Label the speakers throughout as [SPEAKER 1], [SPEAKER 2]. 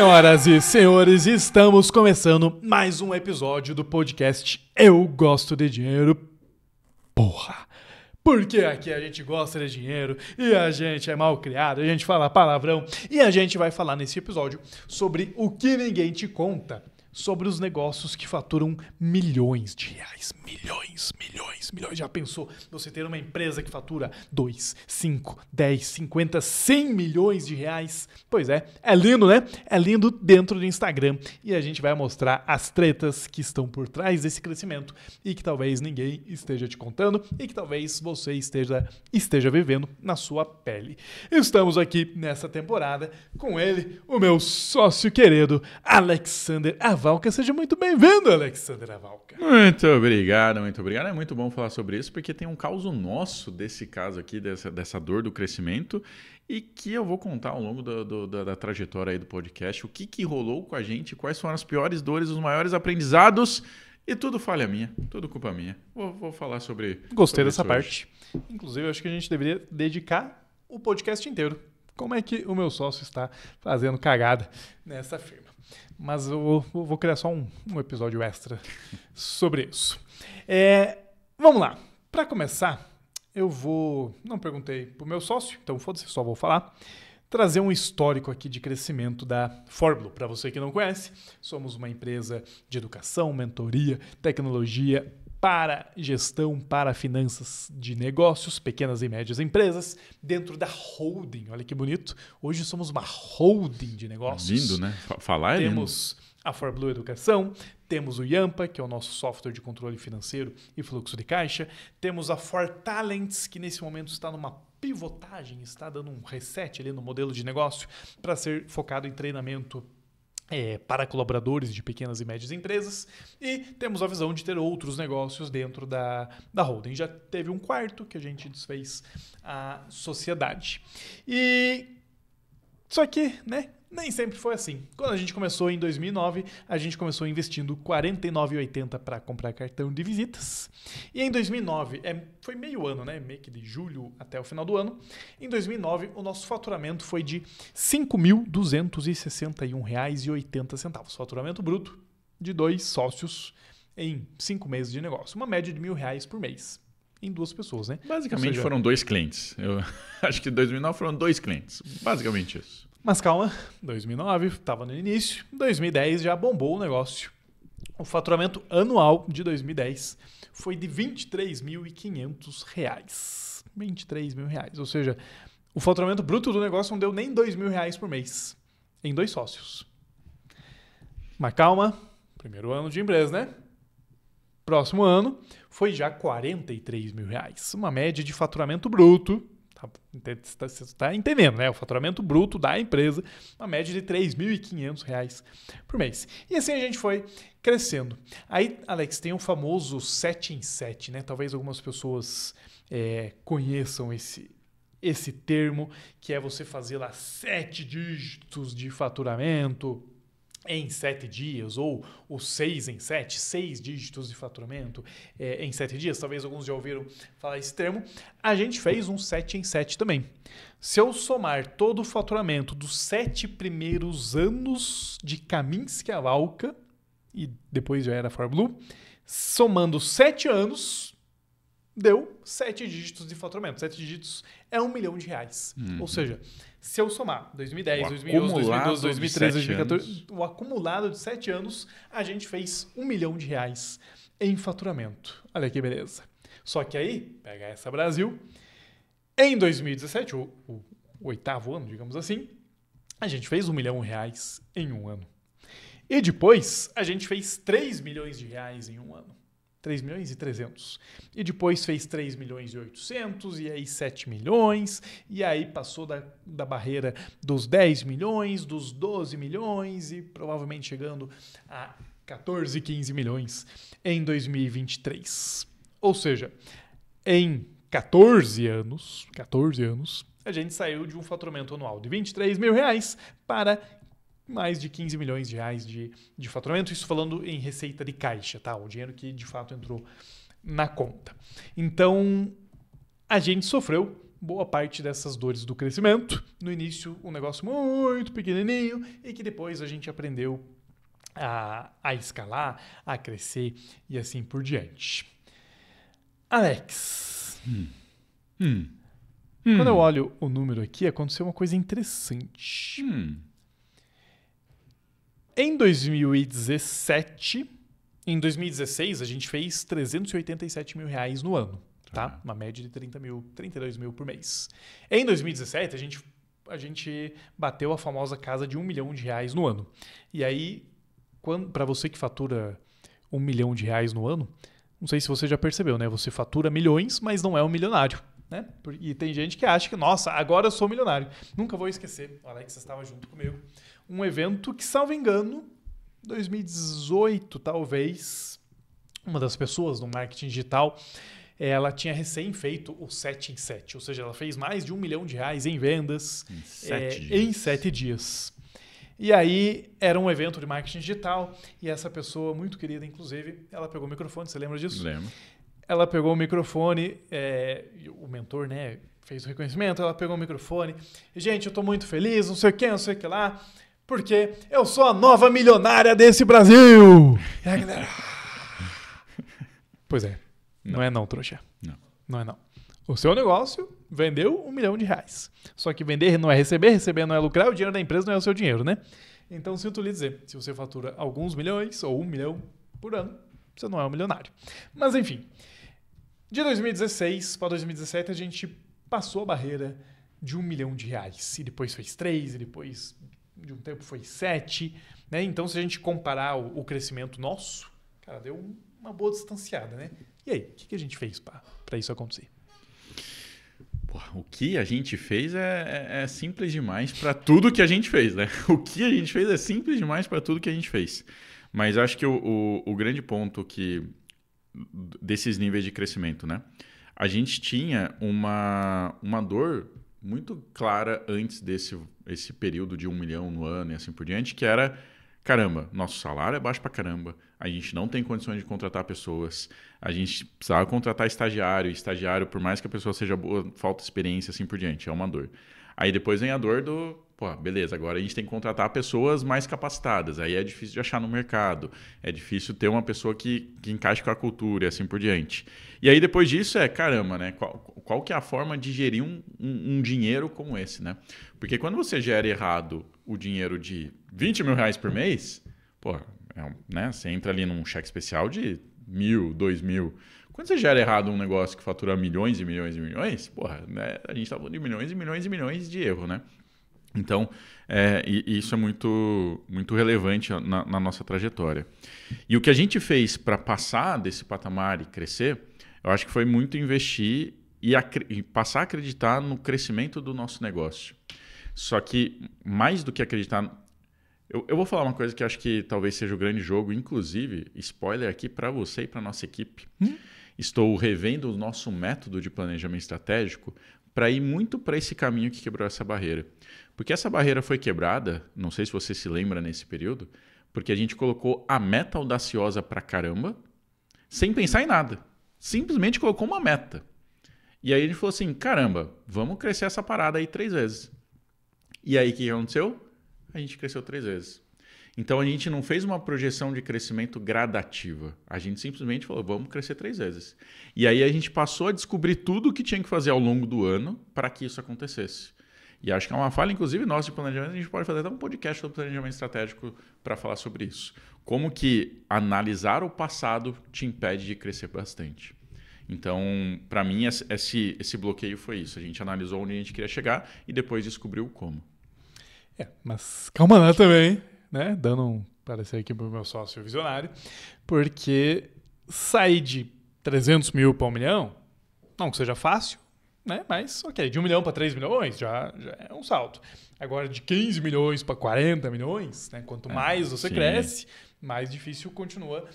[SPEAKER 1] Senhoras e senhores, estamos começando mais um episódio do podcast Eu Gosto de Dinheiro. Porra! Porque aqui a gente gosta de dinheiro e a gente é mal criado, a gente fala palavrão e a gente vai falar nesse episódio sobre o que ninguém te conta sobre os negócios que faturam milhões de reais. Milhões, milhões, milhões. Já pensou você ter uma empresa que fatura 2, 5, 10, 50, 100 milhões de reais? Pois é, é lindo, né? É lindo dentro do Instagram. E a gente vai mostrar as tretas que estão por trás desse crescimento e que talvez ninguém esteja te contando e que talvez você esteja, esteja vivendo na sua pele. Estamos aqui nessa temporada com ele, o meu sócio querido, Alexander Av Valca. Seja muito bem-vindo, Alexandra Avalca.
[SPEAKER 2] Muito obrigado, muito obrigado. É muito bom falar sobre isso, porque tem um caso nosso desse caso aqui, dessa, dessa dor do crescimento, e que eu vou contar ao longo do, do, da, da, trajetória aí do podcast, o que, que rolou com a gente, quais foram as piores dores, os maiores aprendizados, e tudo falha minha, tudo culpa minha. Vou, vou falar sobre. Gostei sobre dessa parte.
[SPEAKER 1] Hoje. Inclusive, acho que a gente deveria dedicar o podcast inteiro como é que o meu sócio está fazendo cagada
[SPEAKER 2] nessa firma
[SPEAKER 1] mas eu vou criar só um, um episódio extra sobre isso. É, vamos lá. Para começar, eu vou. Não perguntei para o meu sócio, então foda-se, só vou falar. Trazer um histórico aqui de crescimento da Forblu. Para você que não conhece, somos uma empresa de educação, mentoria, tecnologia para gestão, para finanças de negócios, pequenas e médias empresas, dentro da holding. Olha que bonito. Hoje somos uma holding de negócios. Lindo, né? Falar é Temos lindo. a ForBlue Educação, temos o Yampa, que é o nosso software de controle financeiro e fluxo de caixa, temos a ForTalents, que nesse momento está numa pivotagem, está dando um reset ali no modelo de negócio para ser focado em treinamento é, para colaboradores de pequenas e médias empresas e temos a visão de ter outros negócios dentro da, da holding. Já teve um quarto que a gente desfez a sociedade. E só que, né, nem sempre foi assim. Quando a gente começou em 2009, a gente começou investindo R$ 49,80 para comprar cartão de visitas. E em 2009, é, foi meio ano, né? Meio que de julho até o final do ano. Em 2009, o nosso faturamento foi de R$ 5.261,80. Faturamento bruto de dois sócios em cinco meses de negócio. Uma média de mil reais por mês em duas pessoas, né? Basicamente seja, foram
[SPEAKER 2] dois clientes. Eu acho que 2009 foram dois clientes. Basicamente isso.
[SPEAKER 1] Mas calma, 2009 estava no início, 2010 já bombou o negócio. O faturamento anual de 2010 foi de 23.500 reais. 23 mil reais, ou seja, o faturamento bruto do negócio não deu nem 2 mil reais por mês, em dois sócios. Mas calma, primeiro ano de empresa, né? Próximo ano foi já 43 mil reais, uma média de faturamento bruto você tá, tá, está entendendo, né? O faturamento bruto da empresa, uma média de R$ 3.500 por mês. E assim a gente foi crescendo. Aí, Alex, tem o um famoso 7 em 7, né? Talvez algumas pessoas é, conheçam esse, esse termo, que é você fazer lá sete dígitos de faturamento, em sete dias, ou os seis em sete, seis dígitos de faturamento é, em sete dias, talvez alguns já ouviram falar esse termo, a gente fez um sete em sete também. Se eu somar todo o faturamento dos sete primeiros anos de Kaminsky Avalca, e depois já era Far Blue, somando sete anos, deu sete dígitos de faturamento. Sete dígitos é um milhão de reais. Uhum. Ou seja, se eu somar 2010, 2011, 2012, 2013, 2014, anos. o acumulado de sete anos, a gente fez um milhão de reais em faturamento. Olha que beleza. Só que aí, pega essa Brasil, em 2017, o, o, o oitavo ano, digamos assim, a gente fez um milhão de reais em um ano. E depois, a gente fez 3 milhões de reais em um ano. 3 milhões e 300. E depois fez 3 milhões e 800, e aí 7 milhões, e aí passou da, da barreira dos 10 milhões, dos 12 milhões, e provavelmente chegando a 14, 15 milhões em 2023. Ou seja, em 14 anos, 14 anos, a gente saiu de um faturamento anual de 23 mil reais para mais de 15 milhões de reais de, de faturamento, isso falando em receita de caixa, tá? O dinheiro que de fato entrou na conta. Então, a gente sofreu boa parte dessas dores do crescimento. No início, um negócio muito pequenininho e que depois a gente aprendeu a, a escalar, a crescer e assim por diante. Alex. Hum. Hum. Quando eu hum. olho o número aqui, aconteceu uma coisa interessante. Hum. Em 2017, em 2016, a gente fez 387 mil reais no ano, tá? tá. Uma média de 30 mil, 32 mil por mês. Em 2017, a gente, a gente bateu a famosa casa de um milhão de reais no ano. E aí, para você que fatura um milhão de reais no ano, não sei se você já percebeu, né? Você fatura milhões, mas não é um milionário. Né? E tem gente que acha que, nossa, agora eu sou milionário. Nunca vou esquecer, Olha que você estava junto comigo um evento que, salvo engano, 2018 talvez, uma das pessoas do marketing digital, ela tinha recém feito o 7 em 7, ou seja, ela fez mais de um milhão de reais em vendas em sete, é, em sete dias. E aí era um evento de marketing digital e essa pessoa, muito querida inclusive, ela pegou o microfone, você lembra disso? Lembro. Ela pegou o microfone, é, o mentor né, fez o reconhecimento, ela pegou o microfone, gente, eu estou muito feliz, não sei o que, não sei o que lá, porque eu sou a nova milionária desse Brasil. E galera. pois é. Não. não. é não, trouxa. Não. Não é não. O seu negócio vendeu um milhão de reais. Só que vender não é receber, receber não é lucrar, o dinheiro da empresa não é o seu dinheiro, né? Então, sinto lhe dizer, se você fatura alguns milhões ou um milhão por ano, você não é um milionário. Mas, enfim. De 2016 para 2017, a gente passou a barreira de um milhão de reais. E depois fez três, e depois de um tempo foi 7. Né? Então, se a gente comparar o, o crescimento nosso, cara, deu uma boa distanciada, né? E aí, o que, que a gente fez para isso acontecer?
[SPEAKER 2] o que a gente fez é, é, é simples demais para tudo que a gente fez, né? O que a gente fez é simples demais para tudo que a gente fez. Mas acho que o, o, o grande ponto que desses níveis de crescimento, né? A gente tinha uma, uma dor muito clara antes desse esse período de um milhão no ano e assim por diante, que era caramba, nosso salário é baixo pra caramba, a gente não tem condições de contratar pessoas, a gente precisava contratar estagiário, estagiário, por mais que a pessoa seja boa, falta experiência, assim por diante, é uma dor. Aí depois vem a dor do Pô, beleza, agora a gente tem que contratar pessoas mais capacitadas. Aí é difícil de achar no mercado, é difícil ter uma pessoa que, que encaixe com a cultura e assim por diante. E aí depois disso é, caramba, né? Qual, qual que é a forma de gerir um, um, um dinheiro como esse, né? Porque quando você gera errado o dinheiro de 20 mil reais por mês, pô, é, né? Você entra ali num cheque especial de mil, dois mil. Quando você gera errado um negócio que fatura milhões e milhões e milhões, porra, né? a gente tá falando de milhões e milhões e milhões de erro, né? Então, é, e, e isso é muito, muito relevante na, na, nossa trajetória. E o que a gente fez para passar desse patamar e crescer, eu acho que foi muito investir e, e passar a acreditar no crescimento do nosso negócio. Só que, mais do que acreditar eu, eu, vou falar uma coisa que acho que talvez seja o grande jogo, inclusive, spoiler aqui para você e para nossa equipe. Hum? Estou revendo o nosso método de planejamento estratégico para ir muito para esse caminho que quebrou essa barreira. Porque essa barreira foi quebrada, não sei se você se lembra nesse período, porque a gente colocou a meta audaciosa para caramba, sem pensar em nada. Simplesmente colocou uma meta. E aí a gente falou assim: caramba, vamos crescer essa parada aí três vezes. E aí o que aconteceu? A gente cresceu três vezes. Então a gente não fez uma projeção de crescimento gradativa. A gente simplesmente falou, vamos crescer três vezes. E aí a gente passou a descobrir tudo o que tinha que fazer ao longo do ano para que isso acontecesse. E acho que é uma falha, inclusive, nossa de planejamento. A gente pode fazer até um podcast sobre planejamento estratégico para falar sobre isso. Como que analisar o passado te impede de crescer bastante. Então, para mim, esse, esse bloqueio foi isso. A gente analisou onde a gente queria chegar e depois descobriu como.
[SPEAKER 1] É, mas calma lá também né? Dando um parecer aqui pro meu sócio visionário, porque sair de 300 mil para um milhão, não que seja fácil, né? Mas, ok, de um milhão para 3 milhões já, já é um salto. Agora, de 15 milhões para 40 milhões, né? quanto ah, mais você sim. cresce, mais difícil continua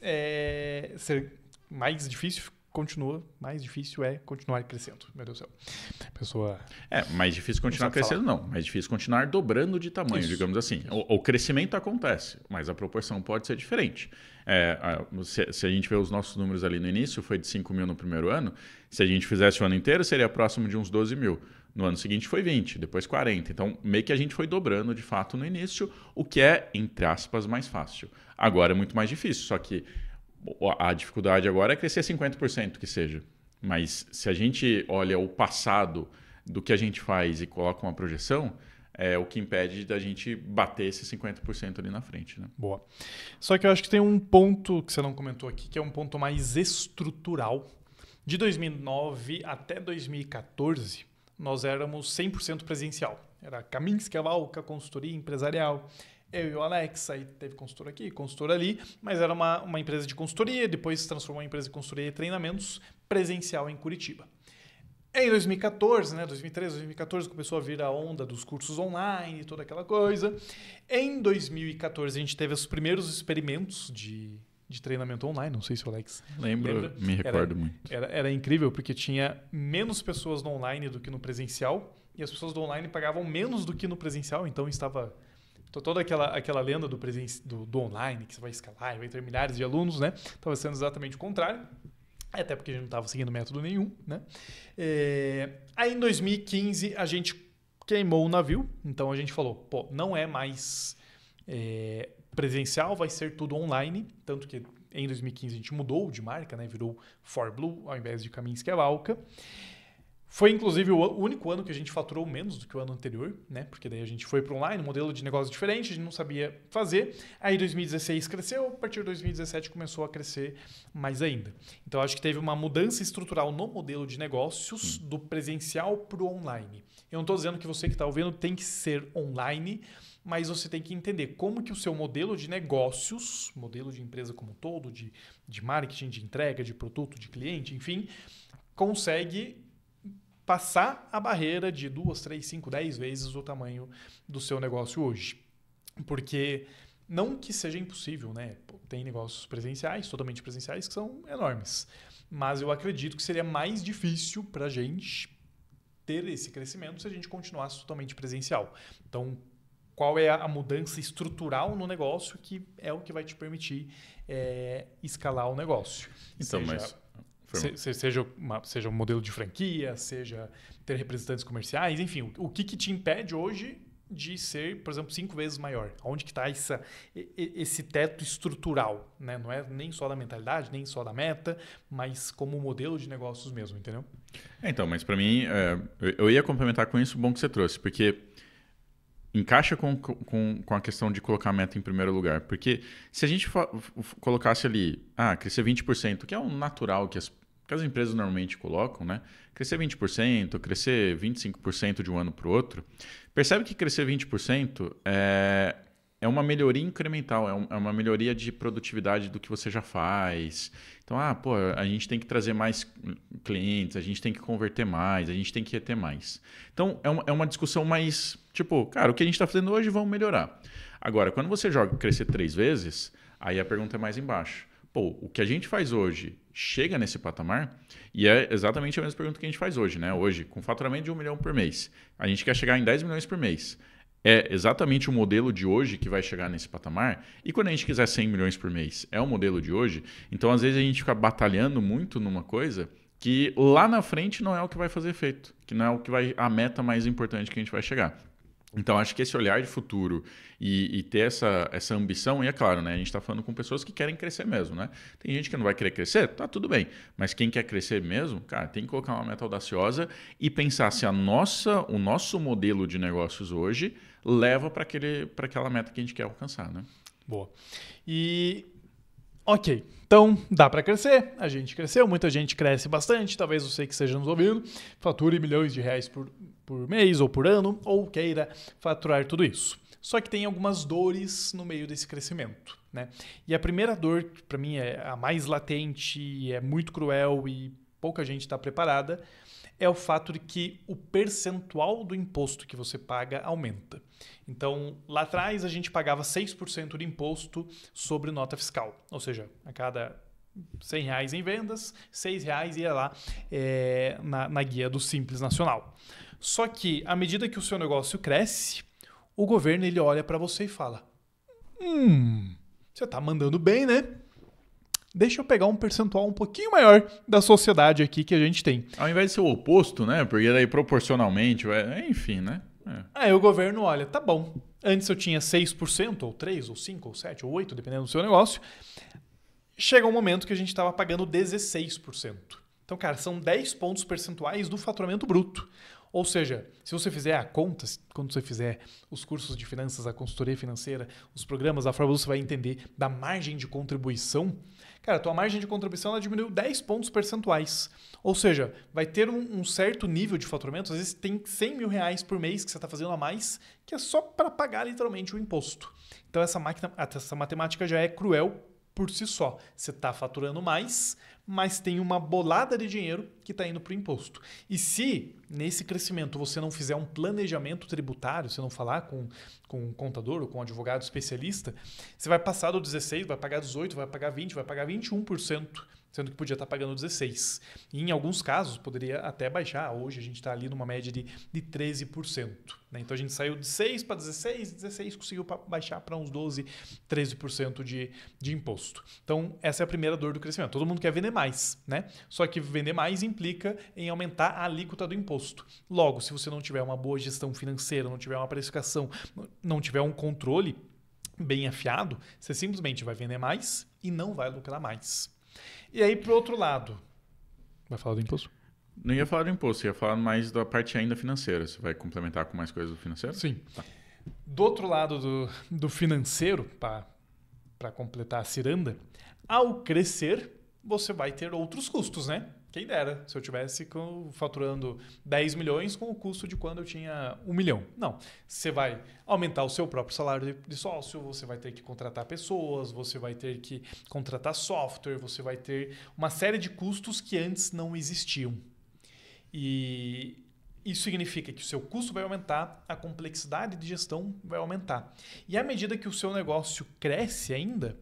[SPEAKER 1] é, ser mais difícil continua, mais difícil é continuar crescendo. Meu Deus do céu.
[SPEAKER 2] Pessoa. É, mais difícil continuar não crescendo, falar. não. Mais difícil continuar dobrando de tamanho, Isso. digamos assim. O, o, crescimento acontece, mas a proporção pode ser diferente. É, se, se, a gente vê os nossos números ali no início, foi de 5 mil no primeiro ano. Se a gente fizesse o ano inteiro, seria próximo de uns 12 mil. No ano seguinte foi 20, depois 40. Então, meio que a gente foi dobrando de fato no início, o que é, entre aspas, mais fácil. Agora é muito mais difícil, só que a dificuldade agora é crescer 50% que seja. Mas se a gente olha o passado do que a gente faz e coloca uma projeção, é o que impede da gente bater esse 50% ali na frente. Né? Boa.
[SPEAKER 1] Só que eu acho que tem um ponto que você não comentou aqui, que é um ponto mais estrutural. De 2009 até 2014, nós éramos 100% presencial. Era Caminhos Cavalca, consultoria empresarial eu e o Alex, aí teve consultor aqui, consultor ali, mas era uma, uma empresa de consultoria, depois se transformou em empresa de consultoria e treinamentos presencial em Curitiba. Em 2014, né, 2013, 2014, começou a vir a onda dos cursos online e toda aquela coisa. Em 2014, a gente teve os primeiros experimentos de, de treinamento online, não sei se o Alex Lembro, lembra. me recordo era, muito. Era, era incrível, porque tinha menos pessoas no online do que no presencial, e as pessoas do online pagavam menos do que no presencial, então estava então, toda aquela, aquela lenda do, presen- do, do online, que você vai escalar e vai ter milhares de alunos, né? Estava sendo exatamente o contrário. Até porque a gente não estava seguindo método nenhum, né? É... Aí, em 2015, a gente queimou o navio. Então, a gente falou, pô, não é mais é, presencial, vai ser tudo online. Tanto que em 2015 a gente mudou de marca, né? Virou For Blue ao invés de Caminhos que é foi inclusive o único ano que a gente faturou menos do que o ano anterior, né? Porque daí a gente foi para online, um modelo de negócio diferente, a gente não sabia fazer. Aí 2016 cresceu, a partir de 2017 começou a crescer mais ainda. Então acho que teve uma mudança estrutural no modelo de negócios hum. do presencial para o online. Eu não estou dizendo que você que está ouvindo tem que ser online, mas você tem que entender como que o seu modelo de negócios, modelo de empresa como um todo, de, de marketing, de entrega, de produto, de cliente, enfim, consegue passar a barreira de duas, três, cinco, dez vezes o tamanho do seu negócio hoje. Porque não que seja impossível, né? Tem negócios presenciais, totalmente presenciais, que são enormes. Mas eu acredito que seria mais difícil para a gente ter esse crescimento se a gente continuasse totalmente presencial. Então, qual é a mudança estrutural no negócio que é o que vai te permitir é, escalar o negócio. Então, Seja mas se, se, seja, uma, seja um modelo de franquia, seja ter representantes comerciais, enfim, o, o que, que te impede hoje de ser, por exemplo, cinco vezes maior? Onde que está esse teto estrutural? Né? Não é nem só da mentalidade, nem só da meta, mas como modelo de negócios mesmo, entendeu?
[SPEAKER 2] É, então, mas para mim, é, eu ia complementar com isso, bom que você trouxe, porque encaixa com, com, com a questão de colocar a meta em primeiro lugar. Porque se a gente colocasse ali, ah, crescer 20%, que é um natural que as que as empresas normalmente colocam, né? Crescer 20%, crescer 25% de um ano para o outro. Percebe que crescer 20% é, é uma melhoria incremental, é, um, é, uma melhoria de produtividade do que você já faz. Então, ah, pô, a gente tem que trazer mais clientes, a gente tem que converter mais, a gente tem que reter mais. Então, é uma, é uma discussão mais, tipo, cara, o que a gente está fazendo hoje, vamos melhorar. Agora, quando você joga crescer três vezes, aí a pergunta é mais embaixo pô, o que a gente faz hoje chega nesse patamar? E é exatamente a mesma pergunta que a gente faz hoje, né? Hoje, com faturamento de um milhão por mês, a gente quer chegar em 10 milhões por mês. É exatamente o modelo de hoje que vai chegar nesse patamar. E quando a gente quiser 100 milhões por mês, é o modelo de hoje. Então, às vezes, a gente fica batalhando muito numa coisa que lá na frente não é o que vai fazer efeito, que não é o que vai a meta mais importante que a gente vai chegar. Então, acho que esse olhar de futuro e, e, ter essa, essa ambição, e é claro, né? A gente está falando com pessoas que querem crescer mesmo, né? Tem gente que não vai querer crescer, tá tudo bem. Mas quem quer crescer mesmo, cara, tem que colocar uma meta audaciosa e pensar se a nossa, o nosso modelo de negócios hoje leva para aquela meta que a gente quer alcançar, né?
[SPEAKER 1] Boa. E Ok, então dá para crescer, a gente cresceu, muita gente cresce bastante, talvez você que esteja nos ouvindo, fature milhões de reais por por mês ou por ano, ou queira faturar tudo isso. Só que tem algumas dores no meio desse crescimento. Né? E a primeira dor, que para mim é a mais latente, é muito cruel e pouca gente está preparada, é o fato de que o percentual do imposto que você paga aumenta. Então, lá atrás a gente pagava 6% de imposto sobre nota fiscal, ou seja, a cada 100 reais em vendas, 6 reais ia lá é, na, na guia do Simples Nacional. Só que à medida que o seu negócio cresce, o governo ele olha para você e fala: "Hum, você tá mandando bem, né?
[SPEAKER 2] Deixa eu pegar um percentual um pouquinho maior da sociedade aqui que a gente tem. Ao invés de ser o oposto, né? Porque daí proporcionalmente, é, é, enfim, né? É.
[SPEAKER 1] Aí o governo olha, tá bom. Antes eu tinha 6%, ou 3%, ou 5%, ou 7%, ou 8%, dependendo do seu negócio. Chega um momento que a gente estava pagando 16%. Então, cara, são 10 pontos percentuais do faturamento bruto. Ou seja, se você fizer a conta, quando você fizer os cursos de finanças, a consultoria financeira, os programas, a forma você vai entender da margem de contribuição. Cara, a tua margem de contribuição ela diminuiu 10 pontos percentuais. Ou seja, vai ter um, um certo nível de faturamento, às vezes tem 100 mil reais por mês que você está fazendo a mais, que é só para pagar literalmente o imposto. Então essa, máquina, essa matemática já é cruel por si só. Você está faturando mais, mas tem uma bolada de dinheiro que está indo para o imposto. E se nesse crescimento você não fizer um planejamento tributário, você não falar com, com um contador ou com um advogado especialista, você vai passar do 16, vai pagar 18, vai pagar 20, vai pagar 21% sendo que podia estar tá pagando 16. E em alguns casos poderia até baixar. Hoje a gente está ali numa média de, de 13%. Né? Então a gente saiu de 6 para 16, 16 conseguiu baixar para uns 12, 13% de, de imposto. Então essa é a primeira dor do crescimento. Todo mundo quer vender mais, né? Só que vender mais implica em aumentar a alíquota do imposto. Logo, se você não tiver uma boa gestão financeira, não tiver uma precificação, não tiver um controle bem afiado, você simplesmente vai vender mais e não vai lucrar mais. E aí, pro outro lado.
[SPEAKER 2] Vai falar do imposto? Não ia falar do imposto, ia falar mais da parte ainda financeira. Você vai complementar com mais coisas do financeiro? Sim. Tá.
[SPEAKER 1] Do outro lado do, do financeiro, para completar a ciranda, ao crescer, você vai ter outros custos, né? Quem dera, se eu tivesse com, faturando 10 milhões com o custo de quando eu tinha 1 milhão. Não. Você vai aumentar o seu próprio salário de sócio, você vai ter que contratar pessoas, você vai ter que contratar software, você vai ter uma série de custos que antes não existiam. E isso significa que o seu custo vai aumentar, a complexidade de gestão vai aumentar. E à medida que o seu negócio cresce ainda,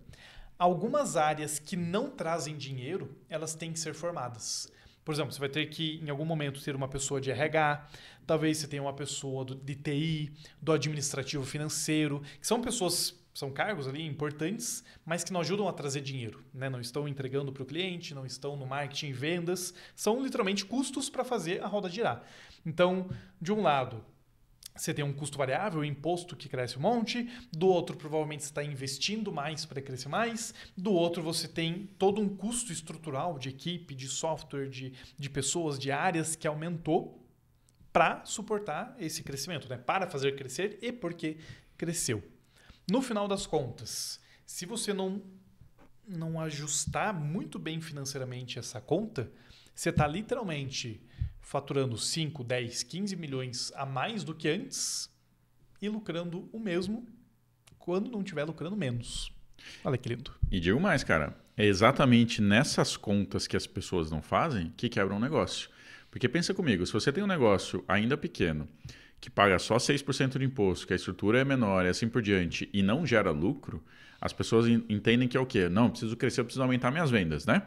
[SPEAKER 1] Algumas áreas que não trazem dinheiro, elas têm que ser formadas. Por exemplo, você vai ter que, em algum momento, ter uma pessoa de RH, talvez você tenha uma pessoa do, de TI, do administrativo financeiro, que são pessoas, são cargos ali importantes, mas que não ajudam a trazer dinheiro. Né? Não estão entregando para o cliente, não estão no marketing e vendas, são literalmente custos para fazer a roda girar. Então, de um lado, você tem um custo variável, imposto que cresce um monte, do outro provavelmente você está investindo mais para crescer mais, do outro você tem todo um custo estrutural de equipe, de software, de, de pessoas, de áreas que aumentou para suportar esse crescimento, né? para fazer crescer e porque cresceu. No final das contas, se você não, não ajustar muito bem financeiramente essa conta, você está literalmente faturando 5, 10, 15 milhões a mais do que antes e lucrando o mesmo quando não estiver lucrando menos.
[SPEAKER 2] Olha que lindo. E digo mais, cara. É exatamente nessas contas que as pessoas não fazem que quebram um negócio. Porque pensa comigo, se você tem um negócio ainda pequeno, que paga só 6% de imposto, que a estrutura é menor e assim por diante, e não gera lucro, as pessoas entendem que é o quê? Não, preciso crescer, eu preciso aumentar minhas vendas, né?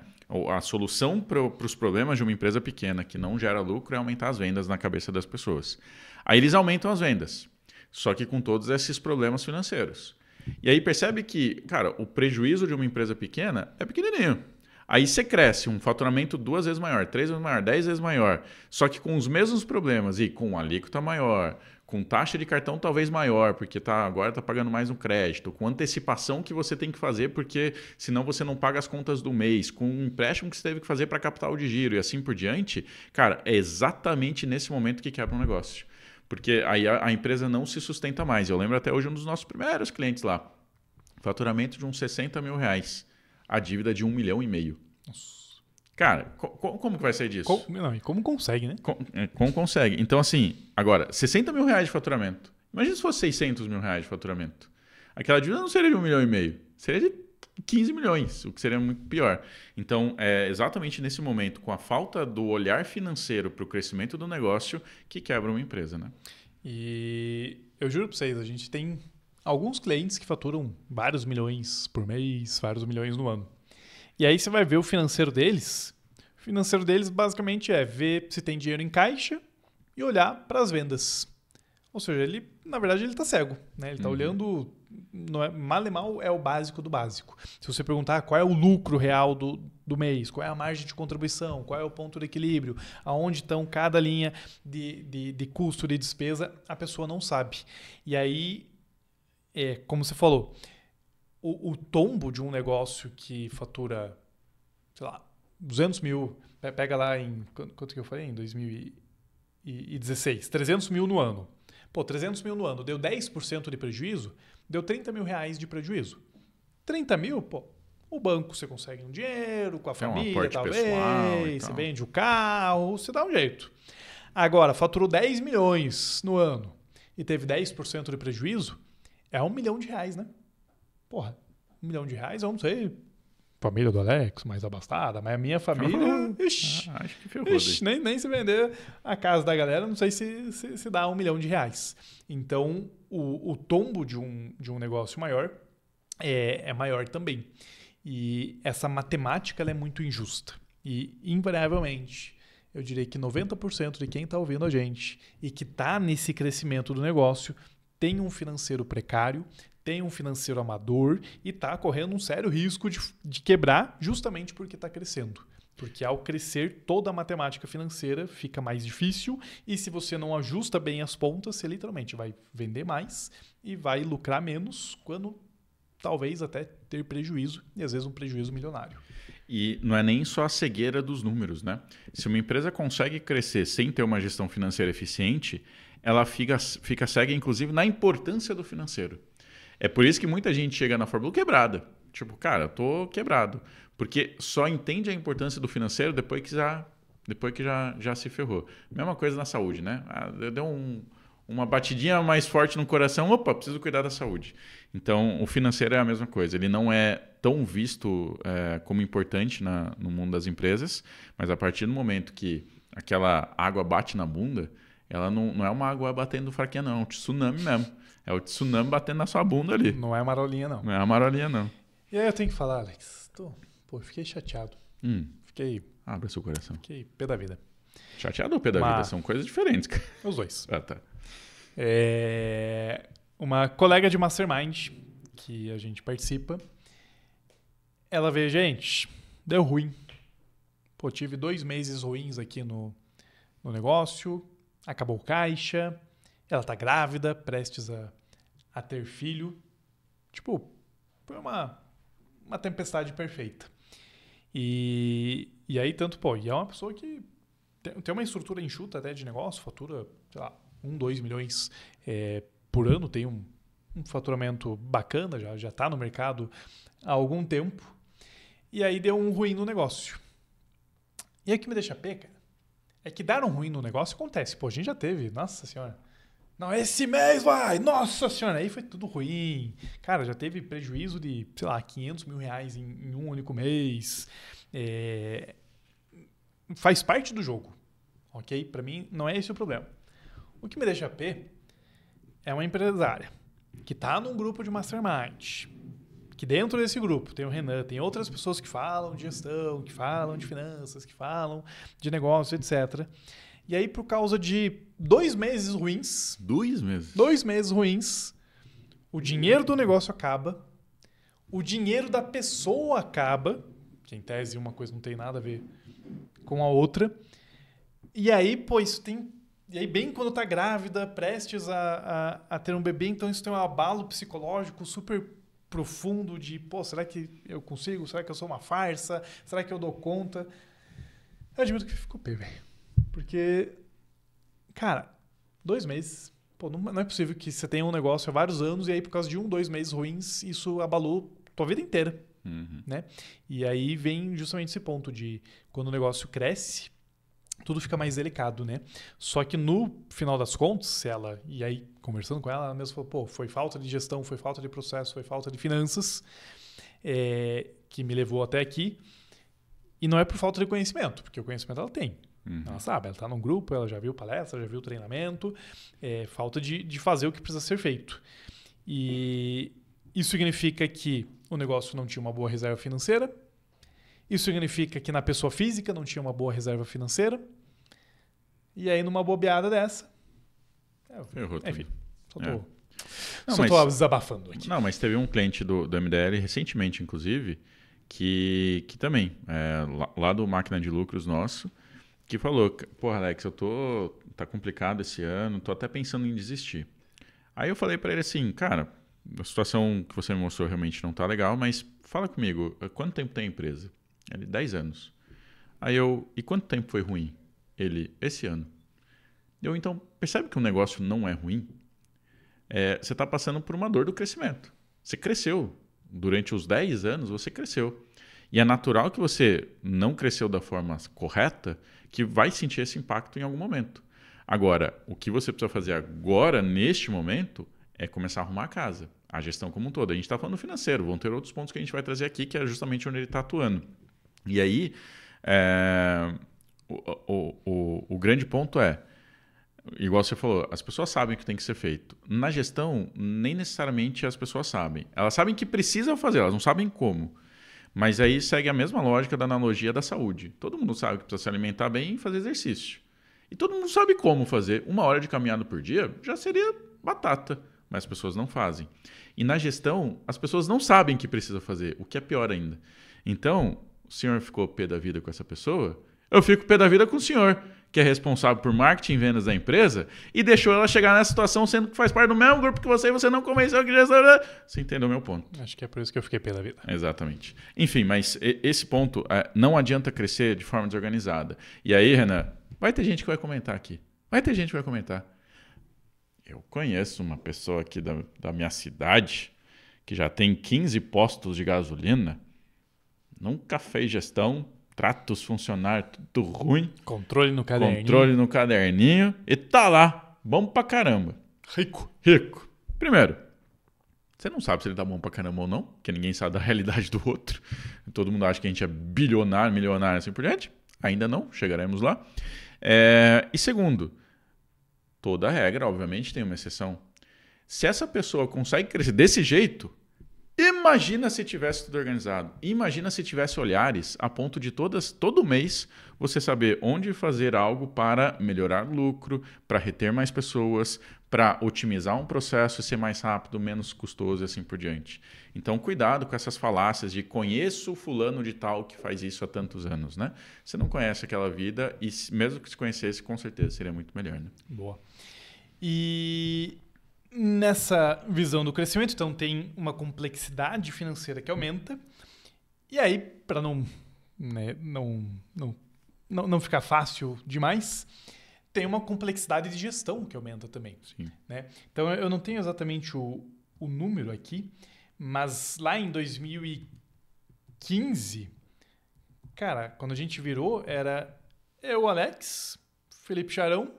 [SPEAKER 2] A solução para os problemas de uma empresa pequena que não gera lucro é aumentar as vendas na cabeça das pessoas. Aí eles aumentam as vendas, só que com todos esses problemas financeiros. E aí percebe que, cara, o prejuízo de uma empresa pequena é pequenininho. Aí você cresce um faturamento duas vezes maior, três vezes maior, dez vezes maior, só que com os mesmos problemas e com a alíquota maior, com taxa de cartão talvez maior, porque tá, agora está pagando mais um crédito, com antecipação que você tem que fazer, porque senão você não paga as contas do mês, com um empréstimo que você teve que fazer para capital de giro e assim por diante, cara, é exatamente nesse momento que quebra um negócio. Porque aí a, a empresa não se sustenta mais. Eu lembro até hoje um dos nossos primeiros clientes lá. Faturamento de uns 60 mil reais. A dívida de um milhão e meio. Nossa. Cara, co como que vai sair disso? Como, não, e como consegue, né? Como, é, como, consegue? Então, assim, agora, 60 mil reais de faturamento. Imagina se fosse 600 mil reais de faturamento. Aquela dívida não seria de um milhão e meio, seria de 15 milhões, o que seria muito pior. Então, é exatamente nesse momento, com a falta do olhar financeiro para o crescimento do negócio, que quebra uma empresa, né?
[SPEAKER 1] E eu juro para vocês, a gente tem alguns clientes que faturam vários milhões por mês, vários milhões no ano. E aí você vai ver o financeiro deles. O financeiro deles basicamente é ver se tem dinheiro em caixa e olhar para as vendas. Ou seja, ele, na verdade, ele está cego, né? Ele está uhum. olhando. Não é, mal e mal é o básico do básico. Se você perguntar qual é o lucro real do, do mês, qual é a margem de contribuição, qual é o ponto de equilíbrio, aonde estão cada linha de, de, de custo, de despesa, a pessoa não sabe. E aí, é, como você falou, o, o tombo de um negócio que fatura, sei lá, 200 mil, pega lá em, quanto que eu falei? Em 2016, 300 mil no ano. Pô, 300 mil no ano, deu 10% de prejuízo, deu 30 mil reais de prejuízo. 30 mil, pô, o banco você consegue um dinheiro, com a Tem é família, um talvez, você vende o carro, você dá um jeito. Agora, faturou 10 milhões no ano e teve 10% de prejuízo, é um milhão de reais, né? porra, um milhão de reais, eu não sei. Família do Alex, mais abastada, mas a minha família. Né? ixi, ah, acho que Ixi, nem, nem se vender a casa da galera, não sei se, se, se dá um milhão de reais. Então, o, o tombo de um, de um negócio maior é, é maior também. E essa matemática é muito injusta. E, invariavelmente, eu diria que 90% de quem está ouvindo a gente e que está nesse crescimento do negócio tem um financeiro precário, tem um financeiro amador e está correndo um sério risco de, de quebrar justamente porque está crescendo. Porque ao crescer, toda a matemática financeira fica mais difícil e se você não ajusta bem as pontas, você literalmente vai vender mais e vai lucrar menos, quando talvez até ter prejuízo e às vezes um prejuízo milionário.
[SPEAKER 2] E não é nem só a cegueira dos números, né? Se uma empresa consegue crescer sem ter uma gestão financeira eficiente, ela fica, fica cega, inclusive, na importância do financeiro. É por isso que muita gente chega na Fórmula quebrada. Tipo, cara, eu tô quebrado. Porque só entende a importância do financeiro depois que já, depois que já, já se ferrou. Mesma coisa na saúde, né? Ah, deu um, uma batidinha mais forte no coração, opa, preciso cuidar da saúde. Então, o financeiro é a mesma coisa. Ele não é tão visto é, como importante na, no mundo das empresas, mas a partir do momento que aquela água bate na bunda, ela não, não é uma água batendo fraquinha, não, é um tsunami mesmo. É o tsunami batendo na sua bunda ali. Não é a marolinha, não. Não é a marolinha, não.
[SPEAKER 1] E aí eu tenho que falar, Alex. Tô, pô, fiquei chateado. Hum. Fiquei.
[SPEAKER 2] Abre seu coração. Fiquei pé da vida. Chateado ou pé da uma... vida? São coisas diferentes, cara. Os dois. Ah, tá.
[SPEAKER 1] É... Uma colega de mastermind que a gente participa, ela veio, gente, deu ruim. Pô, tive dois meses ruins aqui no, no negócio, acabou caixa. Ela tá grávida, prestes a, a ter filho. Tipo, foi uma, uma tempestade perfeita. E, e aí, tanto, pô, e é uma pessoa que tem, tem uma estrutura enxuta até de negócio, fatura, sei lá, 1, 2 milhões é, por ano, tem um, um faturamento bacana, já já está no mercado há algum tempo. E aí deu um ruim no negócio. E aí que me deixa pé, cara, é que dar um ruim no negócio acontece. Pô, a gente já teve, nossa senhora. Não, esse mês vai! Nossa senhora! Aí foi tudo ruim. Cara, já teve prejuízo de, sei lá, 500 mil reais em, em um único mês. É... Faz parte do jogo, ok? Para mim, não é esse o problema. O que me deixa pé é uma empresária que tá num grupo de mastermind. Que dentro desse grupo tem o Renan, tem outras pessoas que falam de gestão, que falam de finanças, que falam de negócio, etc. E aí, por causa de dois meses ruins.
[SPEAKER 2] Dois meses?
[SPEAKER 1] Dois meses ruins. O dinheiro do negócio acaba. O dinheiro da pessoa acaba. Que em tese uma coisa não tem nada a ver com a outra. E aí, pô, isso tem. E aí, bem quando tá grávida, prestes a, a, a ter um bebê, então isso tem um abalo psicológico super profundo de, pô, será que eu consigo? Será que eu sou uma farsa? Será que eu dou conta? Eu admito que ficou p velho. Porque, cara, dois meses. Pô, não, não é possível que você tenha um negócio há vários anos e aí, por causa de um, dois meses ruins, isso abalou tua vida inteira. Uhum. Né? E aí vem justamente esse ponto de quando o negócio cresce, tudo fica mais delicado, né? Só que no final das contas, ela, e aí conversando com ela, ela mesmo falou: pô, foi falta de gestão, foi falta de processo, foi falta de finanças é, que me levou até aqui. E não é por falta de conhecimento, porque o conhecimento ela tem. Uhum. Ela sabe, ela está num grupo, ela já viu palestra, já viu treinamento, é, falta de, de fazer o que precisa ser feito. E isso significa que o negócio não tinha uma boa reserva financeira, isso significa que na pessoa física não tinha uma boa reserva financeira, e aí numa bobeada dessa. É, Errou é, Enfim, só tô, é. só tô desabafando
[SPEAKER 2] aqui. Não, mas teve um cliente do, do MDL recentemente, inclusive, que, que também, é, lá, lá do Máquina de Lucros nosso que falou, porra, Alex, eu tô. tá complicado esse ano, tô até pensando em desistir. Aí eu falei para ele assim, cara, a situação que você me mostrou realmente não tá legal, mas fala comigo, eh, quanto tempo tem a empresa? Ele, 10 anos. Aí eu, e quanto tempo foi ruim? Ele, esse ano. Eu, então, percebe que o um negócio não é ruim? É, você está passando por uma dor do crescimento. Você cresceu. Durante os 10 anos, você cresceu. E é natural que você não cresceu da forma correta, que vai sentir esse impacto em algum momento. Agora, o que você precisa fazer agora, neste momento, é começar a arrumar a casa. A gestão como um todo. A gente está falando financeiro, vão ter outros pontos que a gente vai trazer aqui, que é justamente onde ele está atuando. E aí, é, o, o, o, o grande ponto é, igual você falou, as pessoas sabem o que tem que ser feito. Na gestão, nem necessariamente as pessoas sabem. Elas sabem que precisam fazer, elas não sabem como. Mas aí segue a mesma lógica da analogia da saúde. Todo mundo sabe que precisa se alimentar bem e fazer exercício. E todo mundo sabe como fazer. Uma hora de caminhada por dia já seria batata, mas as pessoas não fazem. E na gestão, as pessoas não sabem que precisa fazer, o que é pior ainda. Então, o senhor ficou pé da vida com essa pessoa? Eu fico pé da vida com o senhor que é responsável por marketing e vendas da empresa, e deixou ela chegar nessa situação sendo que faz parte do mesmo grupo que você e você não convenceu que já... Você entendeu meu ponto. Acho que é por isso que eu fiquei pela vida. Exatamente. Enfim, mas esse ponto é, não adianta crescer de forma desorganizada. E aí, Renan, vai ter gente que vai comentar aqui. Vai ter gente que vai comentar. Eu conheço uma pessoa aqui da, da minha cidade que já tem 15 postos de gasolina, nunca fez gestão, tratos os funcionários tudo ruim. Controle no caderninho. Controle no caderninho. E tá lá, bom pra caramba. Rico. Rico. Primeiro, você não sabe se ele tá bom pra caramba ou não, porque ninguém sabe da realidade do outro. Todo mundo acha que a gente é bilionário, milionário, assim por diante. Ainda não, chegaremos lá. É... E segundo, toda regra, obviamente, tem uma exceção. Se essa pessoa consegue crescer desse jeito, Imagina se tivesse tudo organizado. Imagina se tivesse olhares a ponto de todas, todo mês você saber onde fazer algo para melhorar lucro, para reter mais pessoas, para otimizar um processo e ser mais rápido, menos custoso e assim por diante. Então, cuidado com essas falácias de conheço fulano de tal que faz isso há tantos anos, né? Você não conhece aquela vida e mesmo que se conhecesse, com certeza seria muito melhor, né?
[SPEAKER 1] Boa. E nessa visão do crescimento, então tem uma complexidade financeira que aumenta. E aí, para não, né, não, não, não, não ficar fácil demais, tem uma complexidade de gestão que aumenta também. Né? Então, eu não tenho exatamente o, o número aqui, mas lá em 2015, cara, quando a gente virou, era eu, Alex, Felipe Charão,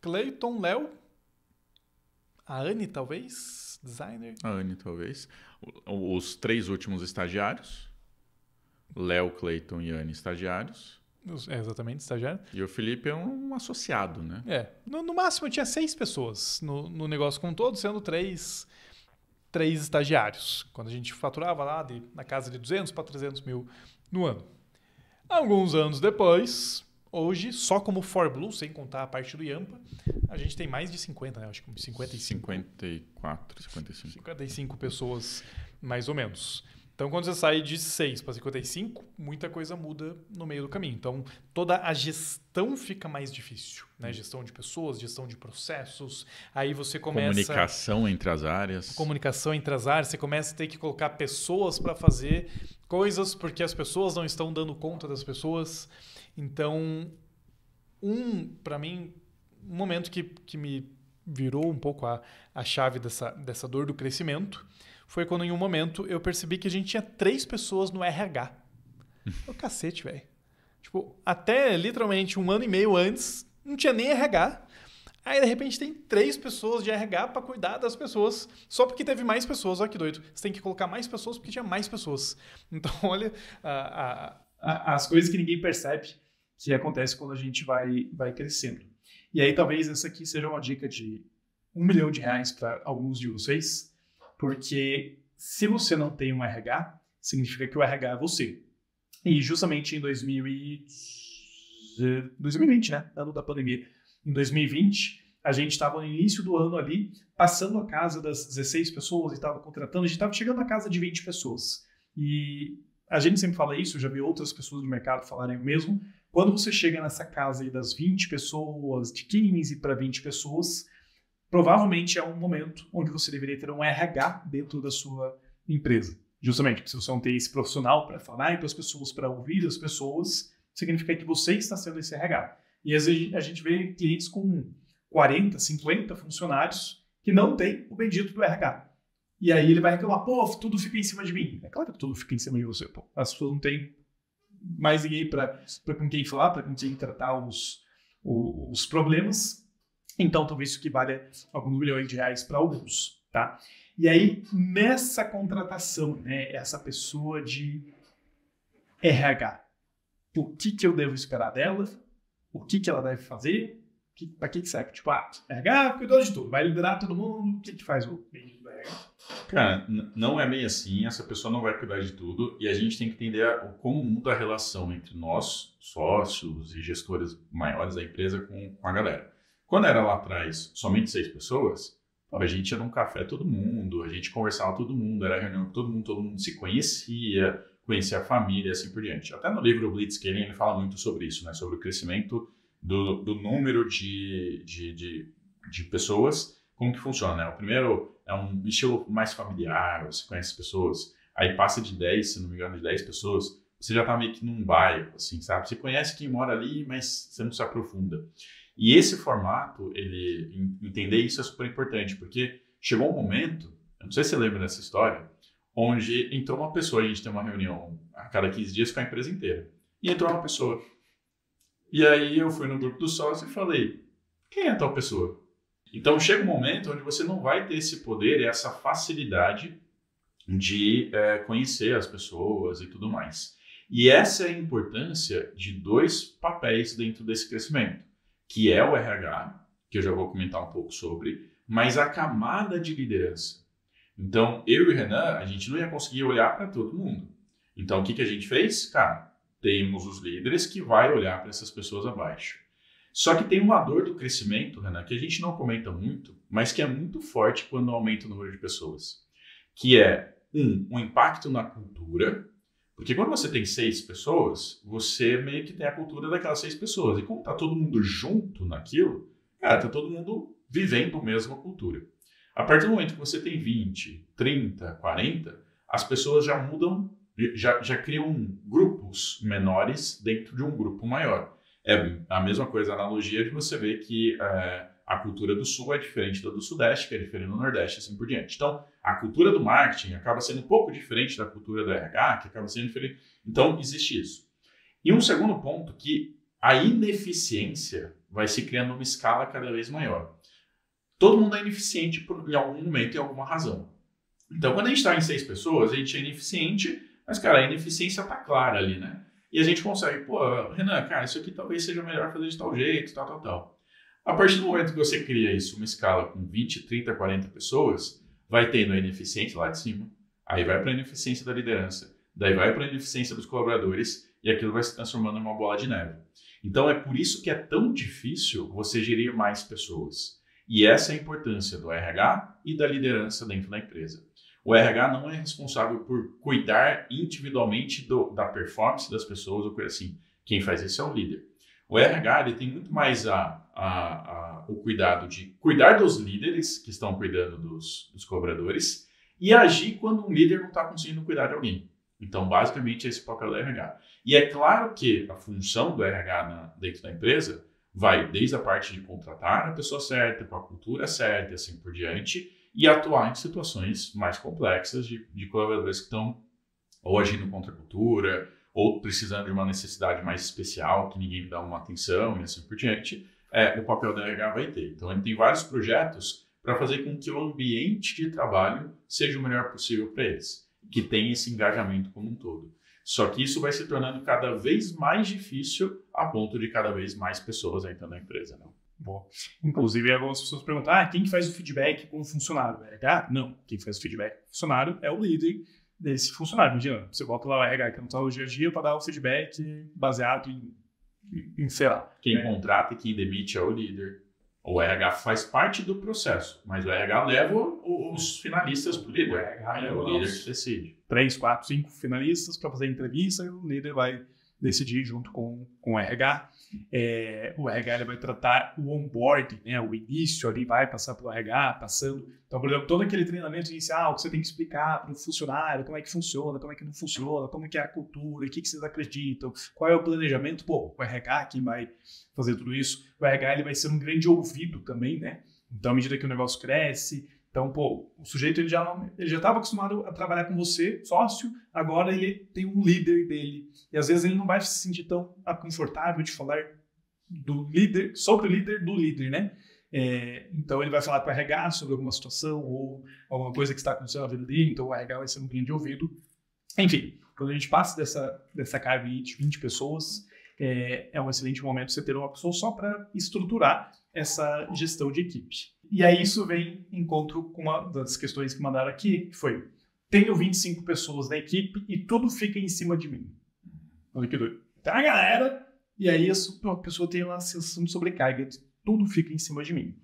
[SPEAKER 1] Clayton Léo a Anne, talvez? Designer?
[SPEAKER 2] A Anne, talvez. os três últimos estagiários. Léo, Clayton e Anne, estagiários. É, exatamente, estagiário. E o Felipe é um associado, né? É.
[SPEAKER 1] No, no máximo tinha seis pessoas no, no negócio como um todo, sendo três, três estagiários. Quando a gente faturava lá de, na casa de 200 para 300 mil no ano. Alguns anos depois, Hoje, só como For Blue, sem contar a parte do Yampa, a gente tem mais de 50, né? Acho que 55.
[SPEAKER 2] 54, 55.
[SPEAKER 1] 55 pessoas, mais ou menos. Então, quando você sai de 6 para 55, muita coisa muda no meio do caminho. Então, toda a gestão fica mais difícil. Né? Hum. Gestão de pessoas, gestão de processos. Aí você começa. Comunicação
[SPEAKER 2] entre as áreas.
[SPEAKER 1] Comunicação entre as áreas. Você começa a ter que colocar pessoas para fazer coisas, porque as pessoas não estão dando conta das pessoas. Então, um, para mim, um momento que, que me virou um pouco a, a chave dessa, dessa dor do crescimento foi quando, em um momento, eu percebi que a gente tinha três pessoas no RH. o cacete, velho. Tipo, até literalmente um ano e meio antes, não tinha nem RH. Aí, de repente, tem três pessoas de RH para cuidar das pessoas, só porque teve mais pessoas. Olha que doido. Você tem que colocar mais pessoas porque tinha mais pessoas. Então, olha. a, a, as coisas que ninguém percebe que acontece quando a gente vai, vai crescendo. E aí talvez essa aqui seja uma dica de um milhão de reais para alguns de vocês, porque se você não tem um RH, significa que o RH é você. E justamente em
[SPEAKER 2] 2020,
[SPEAKER 1] né? Ano da pandemia. Em 2020, a gente estava no início do ano ali, passando a casa das 16 pessoas e estava contratando, a gente estava chegando a casa de 20 pessoas. E a gente sempre fala isso, já vi outras pessoas do mercado falarem o mesmo, quando você chega nessa casa das 20 pessoas, de 15 para 20 pessoas, provavelmente é um momento onde você deveria ter um RH dentro da sua empresa. Justamente, se você não tem esse profissional para falar para as pessoas, para ouvir as pessoas, significa que você está sendo esse RH. E às vezes a gente vê clientes com 40, 50 funcionários que não tem o bendito do RH. E aí ele vai reclamar, pô, tudo fica em cima de mim. É claro que tudo fica em cima de você, pô. As pessoas não têm mais ninguém para com quem falar, para com quem tratar os, os, os problemas. Então, talvez isso que valha alguns milhões de reais para alguns, tá? E aí, nessa contratação, né, essa pessoa de RH, o que, que eu devo esperar dela? O que, que ela deve fazer? Que, para que, que serve? Tipo, ah, RH, cuidou de tudo, vai liderar todo mundo, o que, que faz o
[SPEAKER 2] Cara, não é meio assim, essa pessoa não vai cuidar de tudo e a gente tem que entender como muda a relação entre nós, sócios e gestores maiores da empresa com, com a galera. Quando era lá atrás somente seis pessoas, a gente ia num café todo mundo, a gente conversava todo mundo, era reunião com todo mundo, todo mundo se conhecia, conhecia a família e assim por diante. Até no livro Blitzkrieg ele fala muito sobre isso, né? sobre o crescimento do, do número de, de, de, de pessoas, como que funciona. Né? O primeiro é um estilo mais familiar, você conhece pessoas, aí passa de 10, se não me engano, de 10 pessoas, você já está meio que num bairro, assim, sabe? Você conhece quem mora ali, mas você não se aprofunda. E esse formato, ele entender isso é super importante, porque chegou um momento, eu não sei se você lembra dessa história, onde entrou uma pessoa, a gente tem uma reunião a cada 15 dias com a empresa inteira, e entrou uma pessoa. E aí eu fui no grupo do sócio e falei, quem é a tal pessoa? Então chega um momento onde você não vai ter esse poder, e essa facilidade de é, conhecer as pessoas e tudo mais. E essa é a importância de dois papéis dentro desse crescimento, que é o RH, que eu já vou comentar um pouco sobre, mas a camada de liderança. Então, eu e o Renan, a gente não ia conseguir olhar para todo mundo. Então, o que, que a gente fez? Cara, temos os líderes que vai olhar para essas pessoas abaixo. Só que tem uma dor do crescimento, Renan, que a gente não comenta muito, mas que é muito forte quando aumenta o número de pessoas. Que é, um, um impacto na cultura, porque quando você tem seis pessoas, você meio que tem a cultura daquelas seis pessoas. E como tá todo mundo junto naquilo, cara, tá todo mundo vivendo a mesma cultura. A partir do momento que você tem 20, 30, 40, as pessoas já mudam, já, já criam grupos menores dentro de um grupo maior. É a mesma coisa, a analogia de você vê que é, a cultura do Sul é diferente da do Sudeste, que é diferente do Nordeste, assim por diante. Então, a cultura do marketing acaba sendo um pouco diferente da cultura do RH, que acaba sendo diferente. Então, existe isso. E um segundo ponto que a ineficiência vai se criando numa escala cada vez maior. Todo mundo é ineficiente por, em algum momento, em alguma razão. Então, quando a gente está em seis pessoas, a gente é ineficiente, mas, cara, a ineficiência está clara ali, né? E a gente consegue, pô, Renan, cara, isso aqui talvez seja melhor fazer de tal jeito, tal, tal, tal. A partir do momento que você cria isso, uma escala com 20, 30, 40 pessoas, vai tendo a ineficiência lá de cima, aí vai para a ineficiência da liderança, daí vai para a ineficiência dos colaboradores e aquilo vai se transformando em uma bola de neve. Então é por isso que é tão difícil você gerir mais pessoas. E essa é a importância do RH e da liderança dentro da empresa. O RH não é responsável por cuidar individualmente do, da performance das pessoas ou coisa assim. Quem faz isso é o líder. O RH ele tem muito mais a, a, a, o cuidado de cuidar dos líderes que estão cuidando dos, dos cobradores e agir quando um líder não está conseguindo cuidar de alguém. Então, basicamente, esse é o papel do RH. E é claro que a função do RH na, dentro da empresa vai desde a parte de contratar a pessoa certa, com a cultura certa e assim por diante, e atuar em situações mais complexas de, de colaboradores que estão ou agindo contra a cultura, ou precisando de uma necessidade mais especial, que ninguém dá uma atenção e assim por diante, é, o papel da RH vai ter. Então, ele tem vários projetos para fazer com que o ambiente de trabalho seja o melhor possível para eles, que tenha esse engajamento como um todo. Só que isso vai se tornando cada vez mais difícil a ponto de cada vez mais pessoas entrando na empresa, né?
[SPEAKER 1] Inclusive, algumas é pessoas perguntam, ah, quem que faz o feedback com o funcionário? RH? É, ah, não, quem faz o feedback com o funcionário é o líder desse funcionário. Imagina, você bota lá o RH que não está no dia a dia para dar o feedback baseado em,
[SPEAKER 2] em sei lá. Quem é. contrata e quem demite é o líder. O RH faz parte do processo, mas o RH leva
[SPEAKER 1] os finalistas para o líder. O RH é o líder que decide. Três, quatro, cinco finalistas para fazer entrevista, e o líder vai decidir junto com, com o RH. É, o RH vai tratar o onboarding, né? o início ali vai passar pelo RH, passando. Então, por exemplo, todo aquele treinamento inicial que você tem que explicar para o funcionário como é que funciona, como é que não funciona, como é que é a cultura, o que, que vocês acreditam, qual é o planejamento. Pô, o RH quem vai fazer tudo isso. O RH ele vai ser um grande ouvido também, né? Então, à medida que o negócio cresce, então, pô, o sujeito ele já já estava acostumado a trabalhar com você, sócio, agora ele tem um líder dele. E às vezes ele não vai se sentir tão confortável de falar do líder, sobre o líder do líder, né? É, então ele vai falar para o RH sobre alguma situação ou alguma coisa que está acontecendo na vida dele, então o RH vai ser um grande ouvido. Enfim, quando a gente passa dessa, dessa carga de 20 pessoas, é, é um excelente momento você ter uma pessoa só para estruturar essa gestão de equipe. E aí isso vem encontro com uma das questões que mandaram aqui, que foi: tenho 25 pessoas na equipe e tudo fica em cima de mim. Olha então, que doido. Tem uma galera, e aí a pessoa tem uma sensação de sobrecarga, de tudo fica em cima de mim.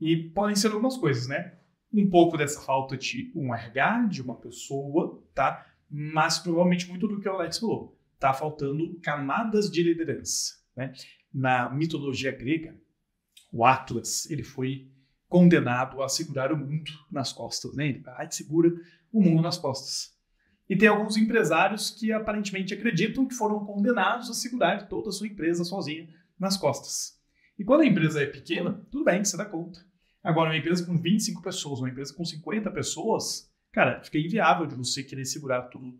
[SPEAKER 1] E podem ser algumas coisas, né? Um pouco dessa falta de um RH, de uma pessoa, tá? Mas provavelmente muito do que o Alex falou. Tá faltando camadas de liderança, né? Na mitologia grega, o Atlas, ele foi condenado a segurar o mundo nas costas, né? Ele vai segura o mundo nas costas. E tem alguns empresários que aparentemente acreditam que foram condenados a segurar toda a sua empresa sozinha nas costas. E quando a empresa é pequena, tudo bem, você dá conta. Agora, uma empresa com 25 pessoas, uma empresa com 50 pessoas, cara, fica inviável de você querer segurar tudo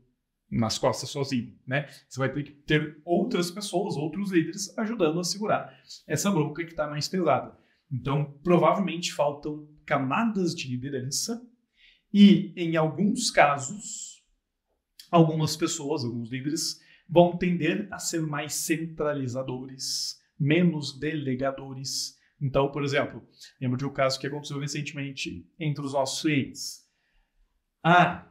[SPEAKER 1] nas costas sozinho, né? Você vai ter que ter outras pessoas, outros líderes ajudando a segurar essa bronca que está mais pesada. Então, provavelmente faltam camadas de liderança e, em alguns casos, algumas pessoas, alguns líderes, vão tender a ser mais centralizadores, menos delegadores. Então, por exemplo, lembro de um caso que aconteceu recentemente entre os nossos clientes. Ah,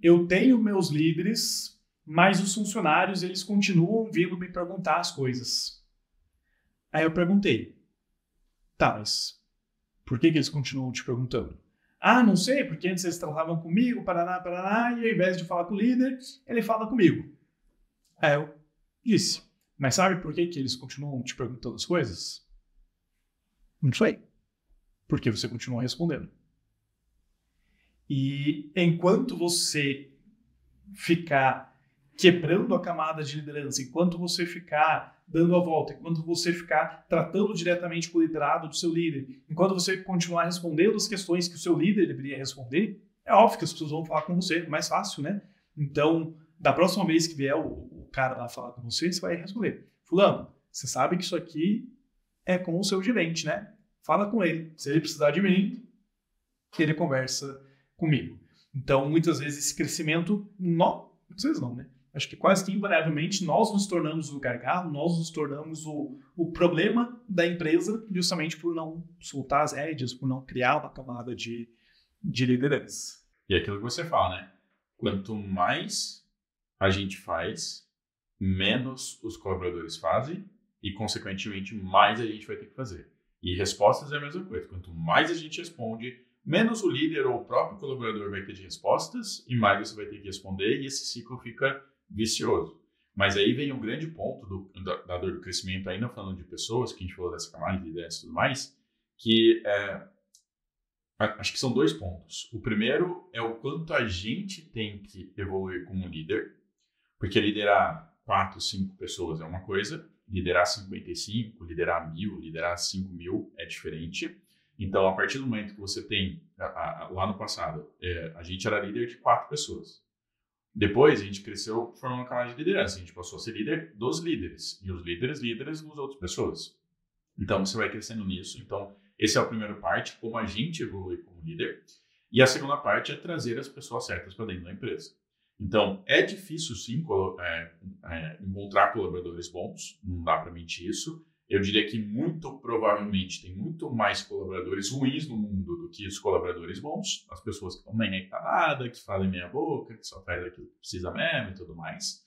[SPEAKER 1] eu tenho meus líderes, mas os funcionários eles continuam vindo me perguntar as coisas. Aí eu perguntei, Tá, mas por que, que eles continuam te perguntando? Ah, não sei, porque antes eles trabalhavam comigo, paraná, paraná, e ao invés de falar com o líder, ele fala comigo. É, eu disse. Mas sabe por que, que eles continuam te perguntando as coisas? Não sei. Porque você continua respondendo. E enquanto você ficar quebrando a camada de liderança, enquanto você ficar dando a volta, enquanto você ficar tratando diretamente com o liderado do seu líder, enquanto você continuar respondendo as questões que o seu líder deveria responder, é óbvio que as pessoas vão falar com você, é mais fácil, né? Então, da próxima vez que vier o, cara lá falar com você, você vai responder. Fulano, você sabe que isso aqui é com o seu gerente, né? Fala com ele. Se ele precisar de mim, que ele conversa comigo. Então, muitas vezes, esse crescimento, não, muitas vezes não, né? Acho que quase que invariavelmente nós nos tornamos o gargalo, nós nos tornamos o, o problema da empresa, justamente por não soltar as rédeas, por não criar uma camada de, de liderança.
[SPEAKER 2] E é aquilo que você fala, né? Quanto mais a gente faz, menos os colaboradores fazem e, consequentemente, mais a gente vai ter que fazer. E respostas é a mesma coisa. Quanto mais a gente responde, menos o líder ou o próprio colaborador vai ter de respostas e mais você vai ter que responder e esse ciclo fica vicioso. Mas aí vem o um grande ponto do, da, da dor do crescimento, ainda falando de pessoas, que a gente falou dessa camada de ideias e tudo mais, que é, acho que são dois pontos. O primeiro é o quanto a gente tem que evoluir como líder, porque liderar quatro, cinco pessoas é uma coisa, liderar 55, liderar mil, liderar cinco mil é diferente. Então, a partir do momento que você tem, a, a, lá no passado, é, a gente era líder de quatro pessoas. Depois a gente cresceu formando um canal de liderança. A gente passou a ser líder dos líderes. E os líderes, líderes das outras pessoas. Então você vai crescendo nisso. Então, esse é a primeira parte, como a gente evolui como líder. E a segunda parte é trazer as pessoas certas para dentro da empresa. Então, é difícil sim é, é, encontrar colaboradores bons, não dá para mentir isso, eu diria que muito provavelmente tem muito mais colaboradores ruins no mundo do que os colaboradores bons, as pessoas que não nem nada, que falam em meia boca, que só faz aquilo que precisa mesmo e tudo mais.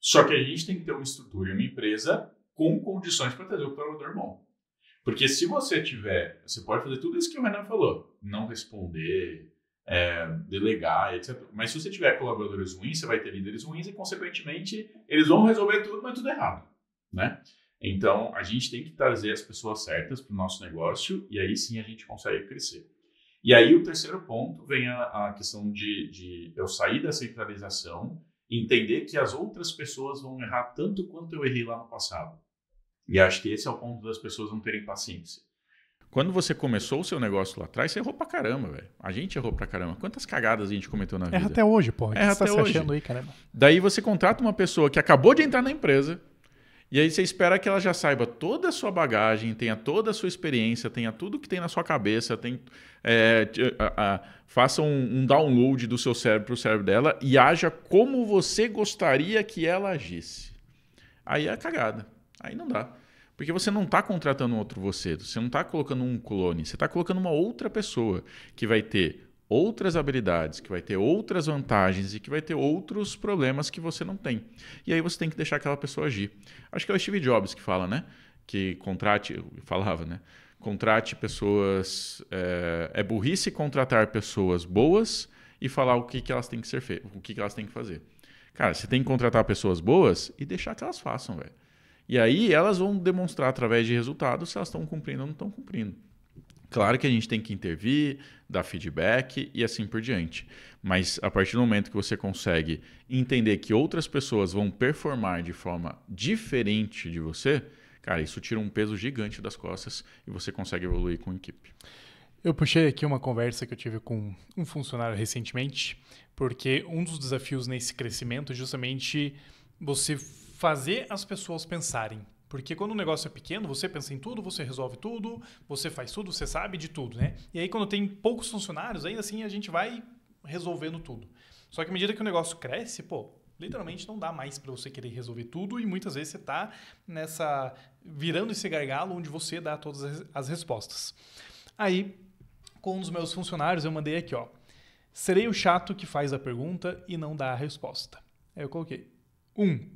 [SPEAKER 2] Só que a gente tem que ter uma estrutura e uma empresa com condições para trazer o colaborador bom. Porque se você tiver, você pode fazer tudo isso que o Renan falou, não responder, é, delegar, etc. Mas se você tiver colaboradores ruins, você vai ter líderes ruins e, consequentemente, eles vão resolver tudo, mas tudo errado, né? Então, a gente tem que trazer as pessoas certas para o nosso negócio e aí sim a gente consegue crescer. E aí o terceiro ponto vem a, a questão de, de, eu sair da centralização entender que as outras pessoas vão errar tanto quanto eu errei lá no passado. E acho que esse é o ponto das pessoas não terem paciência. Quando você começou o seu negócio lá atrás, você errou pra caramba, velho. A gente errou pra caramba. Quantas cagadas a gente cometeu na vida? Erra até hoje, pô. Erra tá até tá hoje. Aí, Daí você contrata uma pessoa que acabou de entrar na empresa, e aí você espera que ela já saiba toda a sua bagagem, tenha toda a sua experiência, tenha tudo que tem na sua cabeça, tem, é, a, a, faça um, um, download do seu cérebro para o cérebro dela e haja como você gostaria que ela agisse. Aí é cagada. Aí não dá. Porque você não está contratando um outro você, você não está colocando um clone, você está colocando uma outra pessoa que vai ter outras habilidades, que vai ter outras vantagens e que vai ter outros problemas que você não tem. E aí você tem que deixar aquela pessoa agir. Acho que é o Steve Jobs que fala, né? Que contrate, falava, né? Contrate pessoas. É, é burrice contratar pessoas boas e falar o que, que elas têm que ser feito o que, que elas têm que fazer. Cara, você tem que contratar pessoas boas e deixar que elas façam, velho. E aí elas vão demonstrar através de resultados se elas estão cumprindo ou não estão cumprindo. Claro que a gente tem que intervir, dar feedback e assim por diante. Mas a partir do momento que você consegue entender que outras pessoas vão performar de forma diferente de você, cara, isso tira um peso gigante das costas e você consegue evoluir com a equipe.
[SPEAKER 1] Eu puxei aqui uma conversa que eu tive com um funcionário recentemente, porque um dos desafios nesse crescimento é justamente você fazer as pessoas pensarem. Porque quando o negócio é pequeno, você pensa em tudo, você resolve tudo, você faz tudo, você sabe de tudo, né? E aí quando tem poucos funcionários, ainda assim a gente vai resolvendo tudo. Só que à medida que o negócio cresce, pô, literalmente não dá mais para você querer resolver tudo e muitas vezes você está nessa virando esse gargalo onde você dá todas as respostas. Aí, com um dos meus funcionários, eu mandei aqui, ó: "Serei o chato que faz a pergunta e não dá a resposta". Aí eu coloquei: 1. Um,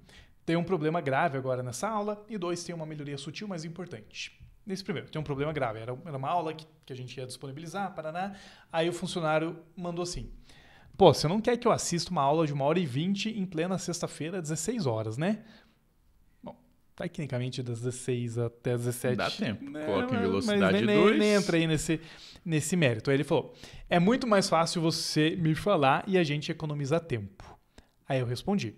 [SPEAKER 1] tem um problema grave agora nessa aula, e dois, tem uma melhoria sutil, mas importante. Nesse primeiro, tem um problema grave. Era, era uma aula que, que a gente ia disponibilizar, paraná. Aí o funcionário mandou assim: Pô, você não quer que eu assista uma aula de uma hora e vinte em plena sexta-feira, 16 horas, né? Bom, tecnicamente das 16 até 17. Dá tempo. Né? Coloca em velocidade 2. Nem, dois. nem entra aí nesse, nesse mérito. Aí ele falou: é muito mais fácil você me falar e a gente economiza tempo. Aí eu respondi: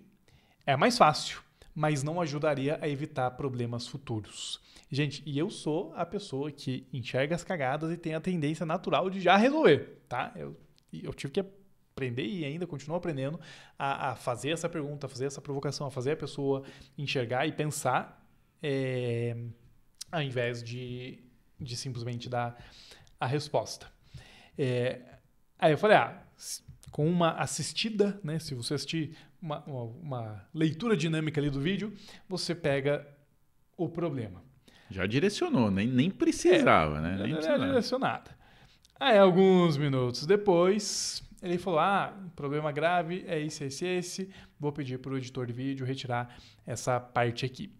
[SPEAKER 1] é mais fácil mas não ajudaria a evitar problemas futuros. Gente, e eu sou a pessoa que enxerga as cagadas e tem a tendência natural de já resolver, tá? Eu, eu tive que aprender e ainda continuo aprendendo a, a fazer essa pergunta, a fazer essa provocação, a fazer a pessoa enxergar e pensar, é, ao invés de, de simplesmente dar a resposta. É, aí eu falei, ah, com uma assistida, né? Se você assistir uma, uma, uma leitura dinâmica ali do vídeo, você pega o problema.
[SPEAKER 2] Já direcionou, nem, nem precisava, é, né? Nem era
[SPEAKER 1] direcionada. Aí, alguns minutos depois, ele falou: Ah, problema grave é esse, esse, esse. Vou pedir para o editor de vídeo retirar essa parte aqui.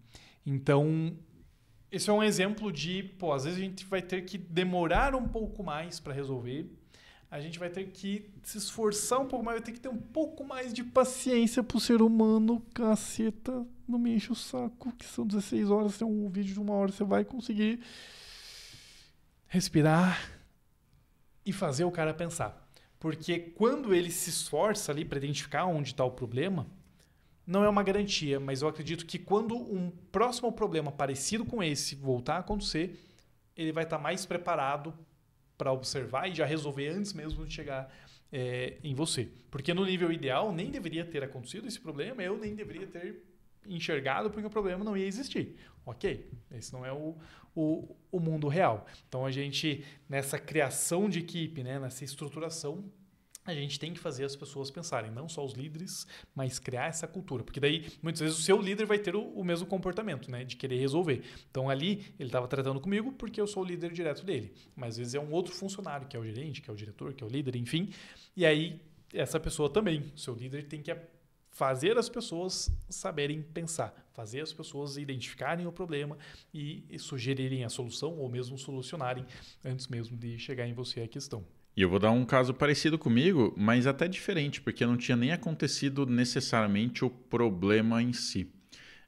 [SPEAKER 1] Então, esse é um exemplo de, pô, às vezes a gente vai ter que demorar um pouco mais para resolver a gente vai ter que se esforçar um pouco mais, vai ter que ter um pouco mais de paciência pro ser humano, caceta, não me enche o saco, que são 16 horas, tem um vídeo de uma hora, você vai conseguir respirar e fazer o cara pensar. Porque quando ele se esforça ali para identificar onde está o problema, não é uma garantia, mas eu acredito que quando um próximo problema parecido com esse voltar a acontecer, ele vai estar tá mais preparado para observar e já resolver antes mesmo de chegar é, em você. Porque no nível ideal nem deveria ter acontecido esse problema, eu nem deveria ter enxergado porque o problema não ia existir. Ok, esse não é o, o, o mundo real. Então a gente, nessa criação de equipe, né, nessa estruturação, a gente tem que fazer as pessoas pensarem, não só os líderes, mas criar essa cultura. Porque daí, muitas vezes, o seu líder vai ter o, o mesmo comportamento, né? De querer resolver. Então, ali, ele estava tratando comigo porque eu sou o líder direto dele. Mas, às vezes, é um outro funcionário, que é o gerente, que é o diretor, que é o líder, enfim. E aí, essa pessoa também, seu líder tem que fazer as pessoas saberem pensar, fazer as pessoas identificarem o problema e sugerirem a solução ou mesmo solucionarem antes mesmo de chegar em você a questão.
[SPEAKER 2] E eu vou dar um caso parecido comigo, mas até diferente, porque não tinha nem acontecido necessariamente o problema em si.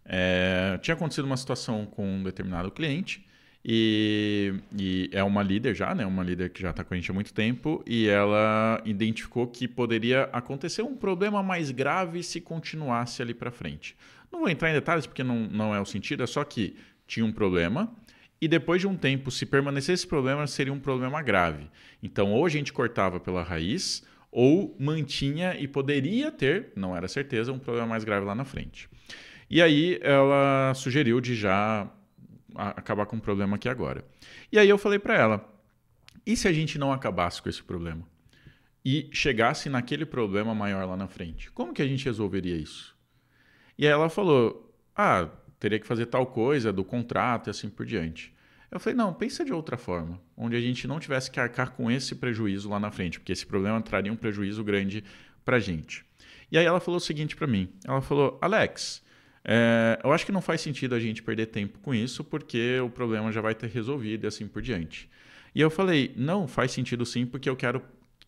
[SPEAKER 2] É, tinha acontecido uma situação com um determinado cliente e, e, é uma líder já, né? Uma líder que já está com a gente há muito tempo e ela identificou que poderia acontecer um problema mais grave se continuasse ali para frente. Não vou entrar em detalhes porque não, não é o sentido, é só que tinha um problema e depois de um tempo, se permanecesse esse problema, seria um problema grave. Então, ou a gente cortava pela raiz, ou mantinha e poderia ter, não era certeza, um problema mais grave lá na frente. E aí ela sugeriu de já acabar com o problema aqui agora. E aí eu falei para ela: e se a gente não acabasse com esse problema? E chegasse naquele problema maior lá na frente? Como que a gente resolveria isso? E aí ela falou: ah, teria que fazer tal coisa do contrato e assim por diante. Eu falei, não, pensa de outra forma, onde a gente não tivesse que arcar com esse prejuízo lá na frente, porque esse problema traria um prejuízo grande para a gente. E aí ela falou o seguinte para mim, ela falou, Alex, é, eu acho que não faz sentido a gente perder tempo com isso, porque o problema já vai ter resolvido e assim por diante. E eu falei, não, faz sentido sim, porque eu quero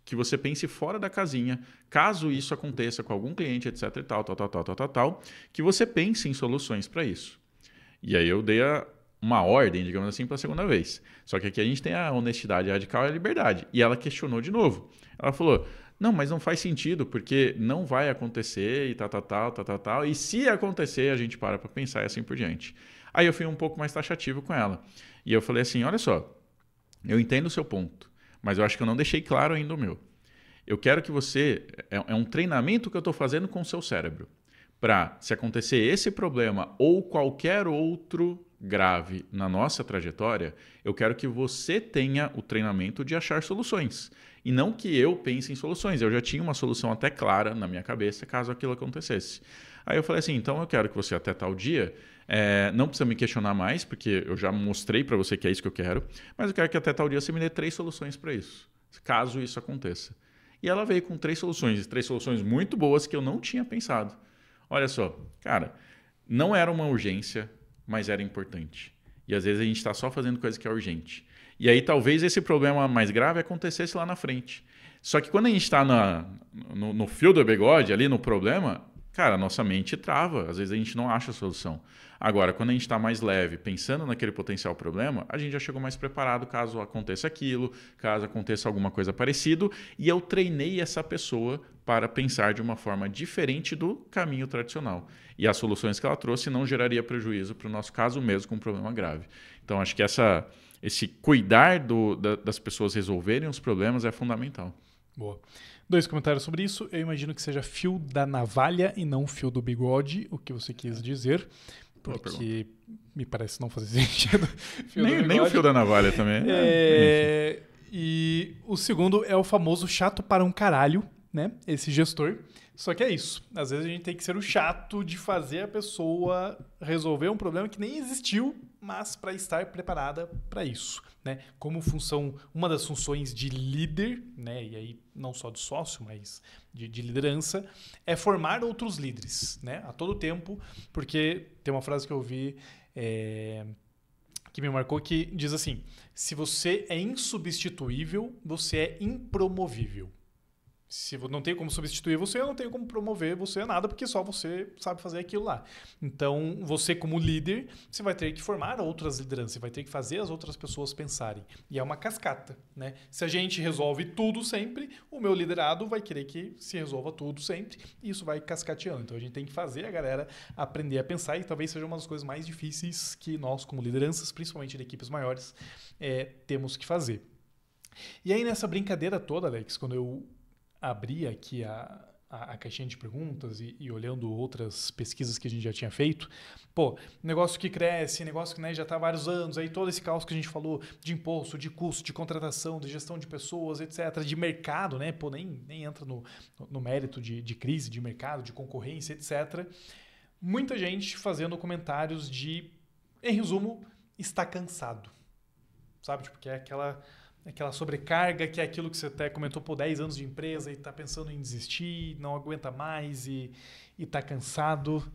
[SPEAKER 2] que você pense fora da casinha, caso isso aconteça com algum cliente, etc e tal, tal, tal, tal, tal, tal, tal que você pense em soluções para isso. E aí eu dei a, uma ordem, digamos assim, para a segunda vez. Só que aqui a gente tem a honestidade radical e a liberdade. E ela questionou de novo. Ela falou: não, mas não faz sentido, porque não vai acontecer e tal, tal, tal, tal, tal, tal. E se acontecer, a gente para para pensar e assim por diante. Aí eu fui um pouco mais taxativo com ela. E eu falei assim: olha só, eu entendo o seu ponto. Mas eu acho que eu não deixei claro ainda o meu. Eu quero que você. É, é um treinamento que eu estou fazendo com o seu cérebro. Para, se acontecer esse problema ou qualquer outro grave na nossa trajetória, eu quero que você tenha o treinamento de achar soluções. E não que eu pense em soluções. Eu já tinha uma solução até clara na minha cabeça caso aquilo acontecesse. Aí eu falei assim: então eu quero que você, até tal dia, é, não precisa me questionar mais, porque eu já mostrei para você que é isso que eu quero, mas eu quero que até tal dia você me dê três soluções para isso, caso isso aconteça. E ela veio com três soluções, três soluções muito boas que eu não tinha pensado. Olha só, cara, não era uma urgência, mas era importante. E às vezes a gente está só fazendo coisa que é urgente. E aí talvez esse problema mais grave acontecesse lá na frente. Só que quando a gente está no, no fio do bigode, ali no problema, cara, a nossa mente trava, às vezes a gente não acha a solução. Agora, quando a gente está mais leve, pensando naquele potencial problema, a gente já chegou mais preparado caso aconteça aquilo, caso aconteça alguma coisa parecida, e eu treinei essa pessoa para pensar de uma forma diferente do caminho tradicional. E as soluções que ela trouxe não geraria prejuízo para o nosso caso mesmo com um problema grave. Então, acho que essa, esse cuidar do, da, das pessoas resolverem os problemas é fundamental.
[SPEAKER 1] Boa. Dois comentários sobre isso. Eu imagino que seja fio da navalha e não fio do bigode, o que você quis dizer. Porque me parece não fazer sentido. nem, nem o fio da navalha também. Né? É, e o segundo é o famoso chato para um caralho, né? Esse gestor. Só que é isso. Às vezes a gente tem que ser o chato de fazer a pessoa resolver um problema que nem existiu mas para estar preparada para isso, né? Como função, uma das funções de líder, né? E aí não só de sócio, mas de, de, liderança, é formar outros líderes, né? A todo tempo, porque tem uma frase que eu vi é, que me marcou que diz assim: se você é insubstituível, você é impromovível. Se não tem como substituir você, eu não tenho como promover você nada, porque só você sabe fazer aquilo lá. Então, você como líder, você vai ter que formar outras lideranças, você vai ter que fazer as outras pessoas pensarem. E é uma cascata, né? Se a gente resolve tudo sempre, o meu liderado vai querer que se resolva tudo sempre, e isso vai cascateando. Então, a gente tem que fazer a galera aprender a pensar, e talvez seja uma das coisas mais difíceis que nós, como lideranças, principalmente de equipes maiores, é, temos que fazer. E aí, nessa brincadeira toda, Alex, quando eu abri aqui a, a, a caixinha de perguntas e, e, olhando outras pesquisas que a gente já tinha feito, pô, negócio que cresce, negócio que né, já está há vários anos, aí todo esse caos que a gente falou de imposto, de custo, de contratação, de gestão de pessoas, etc., de mercado, né? Pô, nem, nem entra no, no mérito de, de crise, de mercado, de concorrência, etc. Muita gente fazendo comentários de, em resumo, está cansado. Sabe? Tipo, que é aquela aquela sobrecarga que é aquilo que você até comentou por 10 anos de empresa e está pensando em desistir, não aguenta mais e está cansado.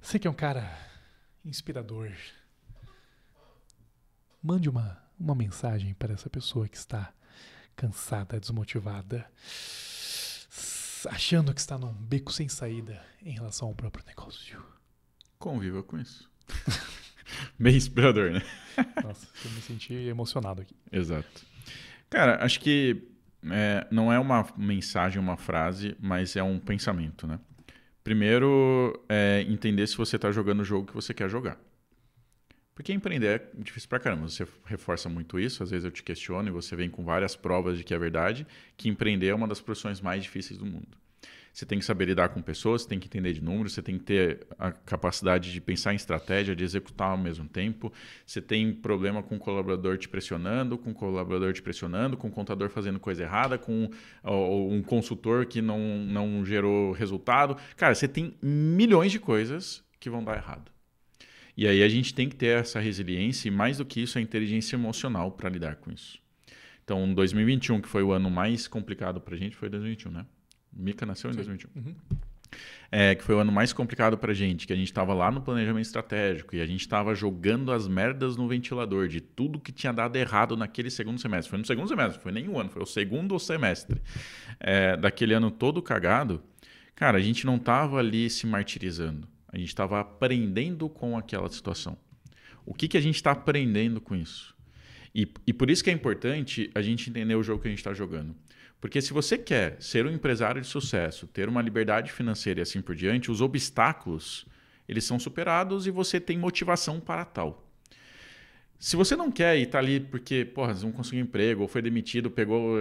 [SPEAKER 1] Você que é um cara inspirador. Mande uma, uma mensagem para essa pessoa que está cansada, desmotivada, achando que está num beco sem saída em relação ao próprio negócio.
[SPEAKER 2] Conviva com isso. bem inspirador, né? Nossa,
[SPEAKER 1] eu me senti emocionado aqui.
[SPEAKER 2] Exato. Cara, acho que é, não é uma mensagem, uma frase, mas é um pensamento, né? Primeiro, é entender se você está jogando o jogo que você quer jogar. Porque empreender é difícil pra caramba. Você reforça muito isso, às vezes eu te questiono e você vem com várias provas de que é verdade, que empreender é uma das profissões mais difíceis do mundo. Você tem que saber lidar com pessoas, você tem que entender de números, você tem que ter a capacidade de pensar em estratégia, de executar ao mesmo tempo. Você tem problema com o colaborador te pressionando, com o colaborador te pressionando, com o contador fazendo coisa errada, com ou, um consultor que não, não gerou resultado. Cara, você tem milhões de coisas que vão dar errado. E aí a gente tem que ter essa resiliência e, mais do que isso, a inteligência emocional para lidar com isso. Então, 2021, que foi o ano mais complicado para a gente, foi 2021, né? Mica nasceu em Sim. 2021. Uhum. É, que foi o ano mais complicado pra gente, que a gente tava lá no planejamento estratégico e a gente tava jogando as merdas no ventilador de tudo que tinha dado errado naquele segundo semestre. Foi no segundo semestre, foi nenhum ano, foi o segundo semestre é, daquele ano todo cagado. Cara, a gente não tava ali se martirizando, a gente tava aprendendo com aquela situação. O que, que a gente está aprendendo com isso? E, e por isso que é importante a gente entender o jogo que a gente está jogando. Porque se você quer ser um empresário de sucesso, ter uma liberdade financeira e assim por diante, os obstáculos eles são superados e você tem motivação para tal. Se você não quer e está ali porque, porra, não conseguiu emprego, ou foi demitido, pegou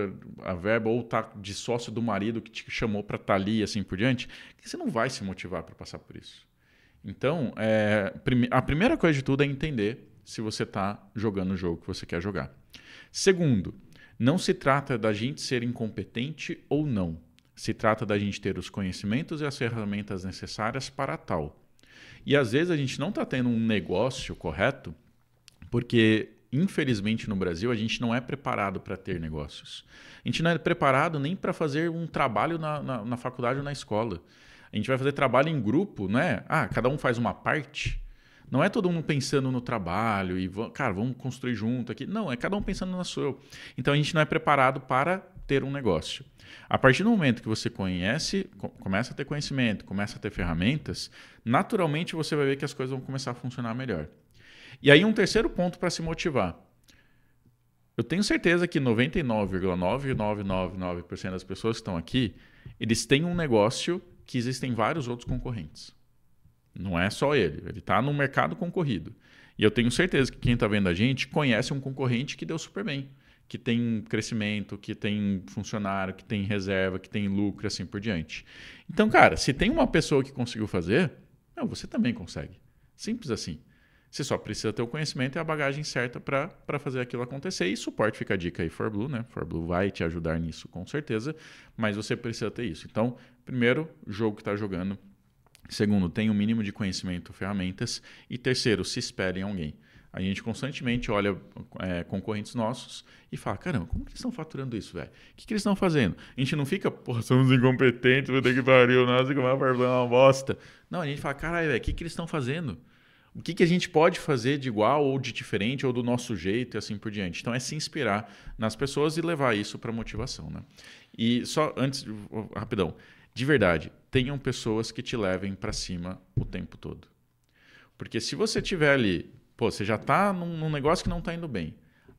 [SPEAKER 2] a verba, ou tá de sócio do marido que te chamou para estar tá ali e assim por diante, você não vai se motivar para passar por isso. Então, é, a primeira coisa de tudo é entender se você está jogando o jogo que você quer jogar. Segundo, não se trata da gente ser incompetente ou não. Se trata da gente ter os conhecimentos e as ferramentas necessárias para tal. E às vezes a gente não está tendo um negócio correto, porque infelizmente no Brasil a gente não é preparado para ter negócios. A gente não é preparado nem para fazer um trabalho na, na, na faculdade ou na escola. A gente vai fazer trabalho em grupo, não é? Ah, cada um faz uma parte. Não é todo mundo pensando no trabalho e, cara, vamos construir junto aqui. Não, é cada um pensando na sua. Então a gente não é preparado para ter um negócio. A partir do momento que você conhece, começa a ter conhecimento, começa a ter ferramentas, naturalmente você vai ver que as coisas vão começar a funcionar melhor. E aí um terceiro ponto para se motivar. Eu tenho certeza que 99,9999% das pessoas que estão aqui, eles têm um negócio que existem vários outros concorrentes. Não é só ele. Ele está no mercado concorrido. E eu tenho certeza que quem está vendo a gente conhece um concorrente que deu super bem, que tem crescimento, que tem funcionário, que tem reserva, que tem lucro, assim por diante. Então, cara, se tem uma pessoa que conseguiu fazer, não, você também consegue. Simples assim. Você só precisa ter o conhecimento e a bagagem certa para fazer aquilo acontecer. E suporte fica a dica aí, ForBlue, né? ForBlue vai te ajudar nisso com certeza, mas você precisa ter isso. Então, primeiro, jogo que está jogando, Segundo, tenha um mínimo de conhecimento, ferramentas. E terceiro, se espere em alguém. A gente constantemente olha é, concorrentes nossos e fala: caramba, como que eles estão faturando isso, velho? O que, que eles estão fazendo? A gente não fica, porra, somos incompetentes, vou ter que pariu, nossa, como é uma bosta. Não, a gente fala: caralho, velho, o que, que eles estão fazendo? o que, que a gente pode fazer de igual ou de diferente ou do nosso jeito e assim por diante. Então é se inspirar nas pessoas e levar isso para motivação, né? E só antes, rapidão, de verdade, tenham pessoas que te levem para cima o tempo todo. Porque se você tiver ali, pô, você já tá num, num negócio que não tá indo bem.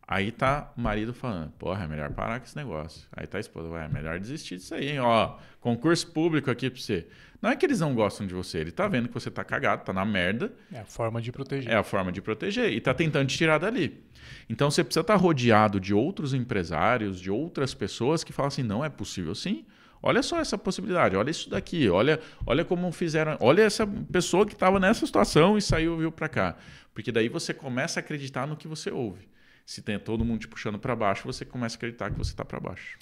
[SPEAKER 2] Aí tá o marido falando, porra, é melhor parar com esse negócio. Aí tá a esposa, vai, é melhor desistir disso aí, hein? Ó, concurso público aqui pra você. Não é que eles não gostam de você, ele tá vendo que você tá cagado, tá na merda. É a forma de proteger. É a forma de proteger e tá tentando te tirar dali. Então você precisa estar tá rodeado de outros empresários, de outras pessoas que falam assim, não é possível sim. Olha só essa possibilidade, olha isso daqui, olha, olha como fizeram, olha essa pessoa que estava nessa situação e saiu viu para cá. Porque daí você começa a acreditar no que você ouve. Se tem todo mundo te puxando para baixo, você começa a acreditar que você está para baixo.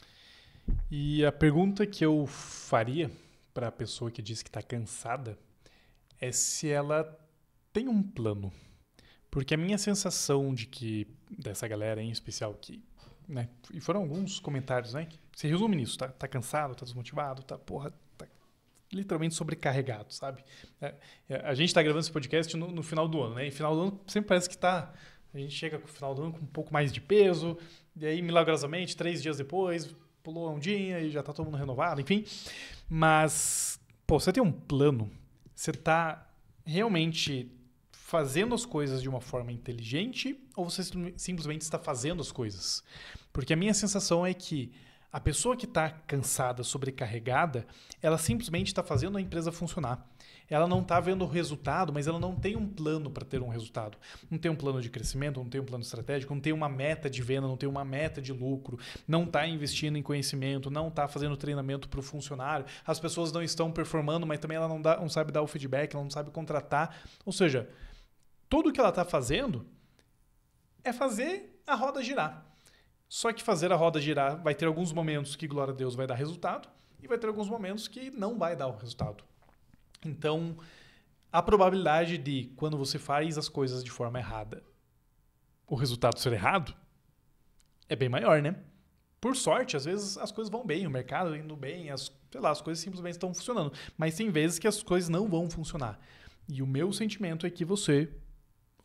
[SPEAKER 1] E a pergunta que eu faria para a pessoa que diz que está cansada é se ela tem um plano. Porque a minha sensação de que dessa galera em especial que né? E foram alguns comentários, né? Você resume nisso, tá, tá cansado, tá desmotivado, tá, porra, tá literalmente sobrecarregado, sabe? É, é, a gente tá gravando esse podcast no, no, final do ano, né? E final do ano sempre parece que tá... A gente chega com o final do ano com um pouco mais de peso, e aí, milagrosamente, três dias depois, pulou um dia e já tá todo mundo renovado, enfim. Mas, pô, você tem um plano, você tá realmente fazendo as coisas de uma forma inteligente ou você simplesmente está fazendo as coisas. Porque a minha sensação é que a pessoa que está cansada, sobrecarregada, ela simplesmente está fazendo a empresa funcionar. Ela não está vendo o resultado, mas ela não tem um plano para ter um resultado. Não tem um plano de crescimento, não tem um plano estratégico, não tem uma meta de venda, não tem uma meta de lucro, não está investindo em conhecimento, não está fazendo treinamento para o funcionário, as pessoas não estão performando, mas também ela não, dá, não sabe dar o feedback, ela não sabe contratar. Ou seja, tudo que ela está fazendo é fazer a roda girar. Só que fazer a roda girar vai ter alguns momentos que, glória a Deus, vai dar resultado e vai ter alguns momentos que não vai dar o resultado. Então, a probabilidade de, quando você faz as coisas de forma errada, o resultado ser errado é bem maior, né? Por sorte, às vezes as coisas vão bem, o mercado tá indo bem, as, sei lá, as coisas simplesmente estão funcionando. Mas tem vezes que as coisas não vão funcionar. E o meu sentimento é que você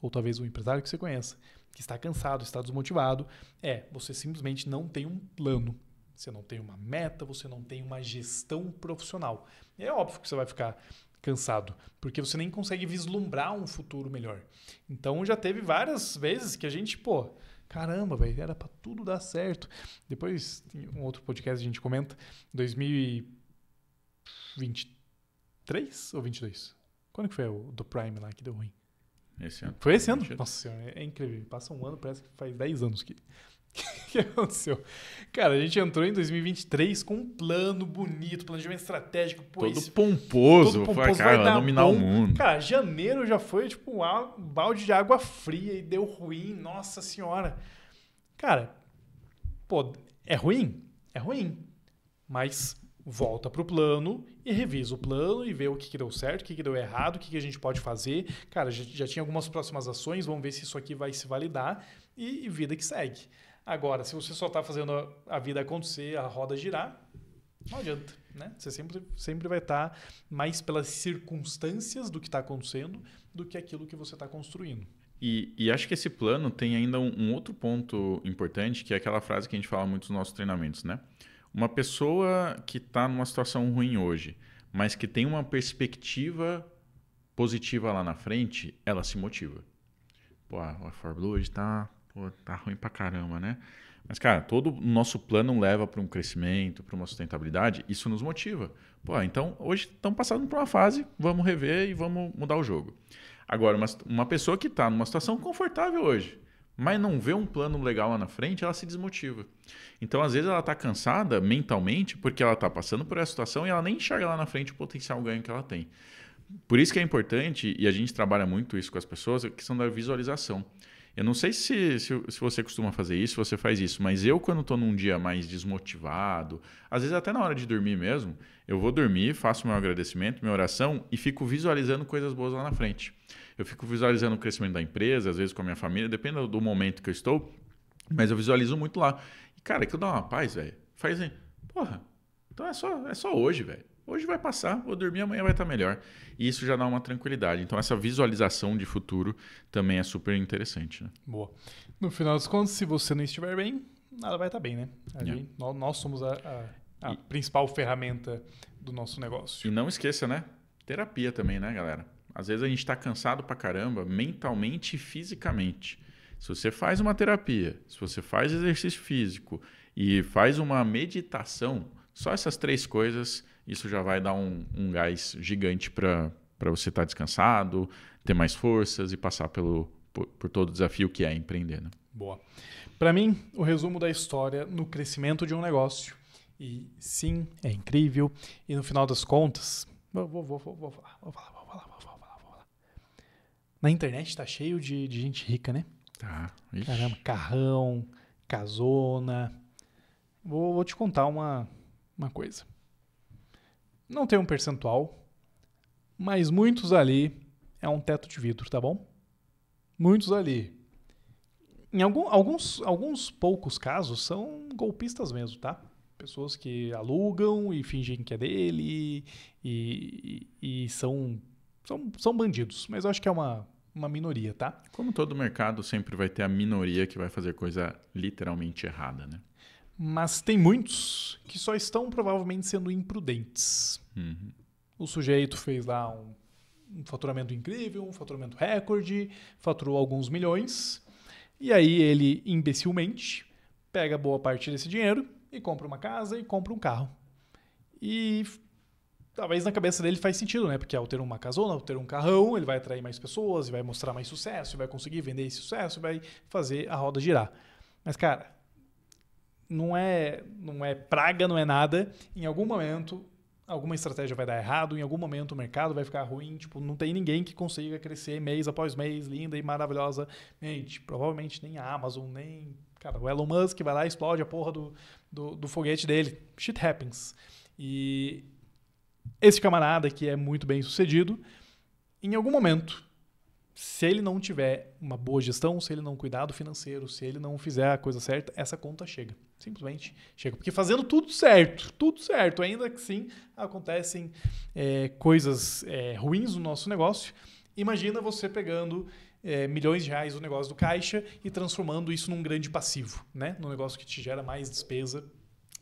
[SPEAKER 1] ou talvez um empresário que você conheça, que está cansado, está desmotivado, é você simplesmente não tem um plano. Você não tem uma meta, você não tem uma gestão profissional. É óbvio que você vai ficar cansado, porque você nem consegue vislumbrar um futuro melhor. Então já teve várias vezes que a gente, pô, caramba, velho, era para tudo dar certo. Depois em um outro podcast a gente comenta 2023 ou 22. Quando que foi o do Prime lá que deu ruim? Esse ano. Foi esse ano? Mentira. Nossa senhora, é incrível. Passa um ano, parece que faz 10 anos que, que aconteceu? Cara, a gente entrou em 2023 com um plano bonito, planejamento estratégico. Pô, todo, pomposo, todo pomposo, cara, vai dominar o mundo. Cara, janeiro já foi tipo um balde de água fria e deu ruim, nossa senhora. Cara, pô, é ruim? É ruim. Mas volta para o plano e revisa o plano e vê o que, que deu certo, o que, que deu errado, o que, que a gente pode fazer. Cara, já, já tinha algumas próximas ações, vamos ver se isso aqui vai se validar e, e vida que segue. Agora, se você só está fazendo a, a, vida acontecer, a roda girar, não adianta. Né? Você sempre, sempre vai estar tá mais pelas circunstâncias do que está acontecendo do que aquilo que você está construindo.
[SPEAKER 2] E, e, acho que esse plano tem ainda um, um outro ponto importante, que é aquela frase que a gente fala muito nos nossos treinamentos, né? Uma pessoa que está numa situação ruim hoje, mas que tem uma perspectiva positiva lá na frente, ela se motiva. Pô, a ForBlue hoje tá, pô, tá ruim pra caramba, né? Mas, cara, todo o nosso plano leva para um crescimento, para uma sustentabilidade, isso nos motiva. Pô, então hoje estamos passando por uma fase, vamos rever e vamos mudar o jogo. Agora, uma, uma pessoa que está numa situação confortável hoje, mas não vê um plano legal lá na frente, ela se desmotiva. Então, às vezes, ela está cansada mentalmente porque ela está passando por essa situação e ela nem enxerga lá na frente o potencial ganho que ela tem. Por isso que é importante, e a gente trabalha muito isso com as pessoas, a questão da visualização. Eu não sei se, se, se, você costuma fazer isso, se você faz isso, mas eu, quando estou num dia mais desmotivado, às vezes até na hora de dormir mesmo, eu vou dormir, faço meu agradecimento, minha oração e fico visualizando coisas boas lá na frente. Eu fico visualizando o crescimento da empresa, às vezes com a minha família, depende do momento que eu estou, mas eu visualizo muito lá. E, cara, aquilo dá uma paz, velho. Faz assim, porra, então é só, é só hoje, velho. Hoje vai passar, vou dormir, amanhã vai estar melhor. E isso já dá uma tranquilidade. Então, essa visualização de futuro também é super interessante. Né? Boa.
[SPEAKER 1] No final das contas, se você não estiver bem, nada vai estar bem, né? Ali, yeah. É. nós, nós, somos a, a, a e, principal ferramenta do
[SPEAKER 2] nosso negócio. E não esqueça, né? Terapia também, né, galera? Às vezes a gente está cansado pra caramba, mentalmente e fisicamente. Se você faz uma terapia, se você faz exercício físico e faz uma meditação, só essas três coisas isso já vai dar um, um gás gigante para você estar tá descansado, ter mais forças e passar pelo, por, por todo o desafio que é empreender. Né?
[SPEAKER 1] Boa. Para mim, o resumo da história no crescimento de um negócio. E sim, é incrível. E no final das contas, vou, vou, vou, vou falar, vou falar, vou falar, vou falar, vou falar. Na internet está cheio de, de gente rica, né? Tá. Ixi. Caramba, carrão, casona. Vou, vou te contar uma, uma coisa. Não tem um percentual, mas muitos ali é um teto de vidro, tá bom? Muitos ali. Em algum, alguns, alguns poucos casos são golpistas mesmo, tá? Pessoas que alugam e fingem que é dele e, e, e são, são, são bandidos. Mas eu acho que é uma, uma minoria, tá?
[SPEAKER 2] Como todo mercado, sempre vai ter a minoria que vai fazer coisa literalmente errada, né?
[SPEAKER 1] Mas tem muitos que só estão provavelmente sendo imprudentes. Uhum. O sujeito fez lá um, um faturamento incrível, um faturamento recorde, faturou alguns milhões. E aí ele, imbecilmente, pega boa parte desse dinheiro e compra uma casa e compra um carro. E talvez na cabeça dele faz sentido, né? Porque ao ter uma casona, ao ter um carrão, ele vai atrair mais pessoas, vai mostrar mais sucesso, vai conseguir vender esse sucesso, vai fazer a roda girar. Mas, cara, não é, não é praga, não é nada. Em algum momento, alguma estratégia vai dar errado, em algum momento o mercado vai ficar ruim. Tipo, não tem ninguém que consiga crescer mês após mês, linda e maravilhosamente. Provavelmente nem a Amazon, nem. Cara, o Elon Musk vai lá e explode a porra do, do, do foguete dele. Shit happens. E esse camarada que é muito bem sucedido, em algum momento se ele não tiver uma boa gestão, se ele não cuidar do financeiro, se ele não fizer a coisa certa, essa conta chega. Simplesmente chega. Porque fazendo tudo certo, tudo certo, ainda que sim acontecem é, coisas é, ruins no nosso negócio, imagina você pegando é, milhões de reais do negócio do caixa e transformando isso num grande passivo, né? Num negócio que te gera mais despesa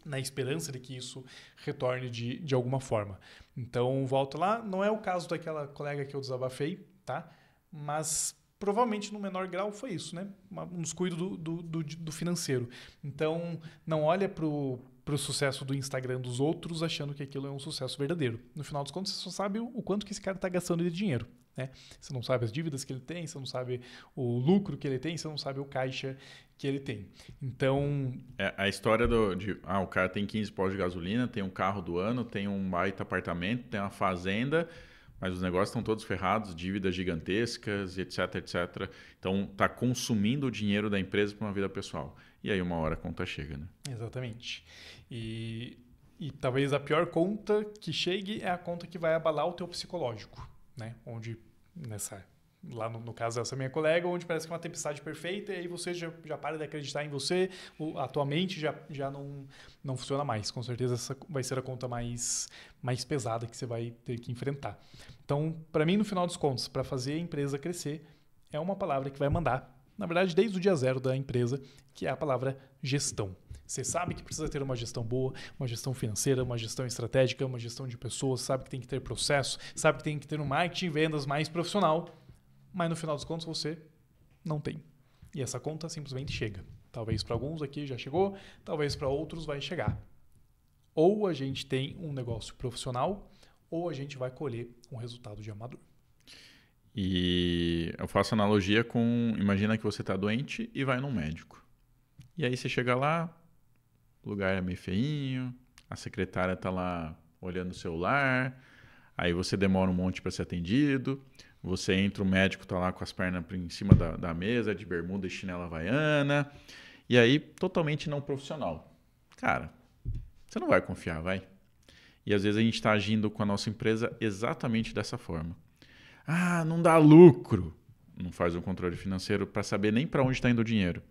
[SPEAKER 1] na esperança de que isso retorne de, de alguma forma. Então, volto lá. Não é o caso daquela colega que eu desabafei, tá? mas provavelmente no menor grau foi isso, né? Um descuido do, do, do, do financeiro. Então, não olha para o sucesso do Instagram dos outros achando que aquilo é um sucesso verdadeiro. No final dos contos, você só sabe o quanto que esse cara está gastando de dinheiro. Né? Você não sabe as dívidas que ele tem, você não sabe o lucro que ele tem, você não sabe o caixa que ele tem.
[SPEAKER 2] Então. É, a história do, de. Ah, o cara tem 15 pós de gasolina, tem um carro do ano, tem um baita apartamento, tem uma fazenda mas os negócios estão todos ferrados, dívidas gigantescas, etc, etc. Então, está consumindo o dinheiro da empresa para uma vida pessoal. E aí, uma hora a conta chega, né?
[SPEAKER 1] Exatamente. E, e talvez a pior conta que chegue é a conta que vai abalar o teu psicológico, né? Onde nessa lá no, no, caso dessa minha colega, onde parece que é uma tempestade perfeita e aí você já, já para de acreditar em você, atualmente a tua mente já, já não, não funciona mais. Com certeza essa vai ser a conta mais, mais pesada que você vai ter que enfrentar. Então, para mim, no final dos contos, para fazer a empresa crescer, é uma palavra que vai mandar, na verdade, desde o dia zero da empresa, que é a palavra gestão. Você sabe que precisa ter uma gestão boa, uma gestão financeira, uma gestão estratégica, uma gestão de pessoas, sabe que tem que ter processo, sabe que tem que ter um marketing e vendas mais profissional mas no final dos contos você não tem. E essa conta simplesmente chega. Talvez para alguns aqui já chegou, talvez para outros vai chegar. Ou a gente tem um negócio profissional, ou a gente vai colher um resultado de amador.
[SPEAKER 2] E eu faço analogia com: imagina que você está doente e vai num médico. E aí você chega lá, o lugar é meio feinho, a secretária está lá olhando o celular, aí você demora um monte para ser atendido. Você entra, o médico está lá com as pernas em cima da, da mesa, de bermuda e chinela havaiana. E aí, totalmente não profissional. Cara, você não vai confiar, vai? E às vezes a gente está agindo com a nossa empresa exatamente dessa forma. Ah, não dá lucro. Não faz um controle financeiro para saber nem para onde está indo o dinheiro.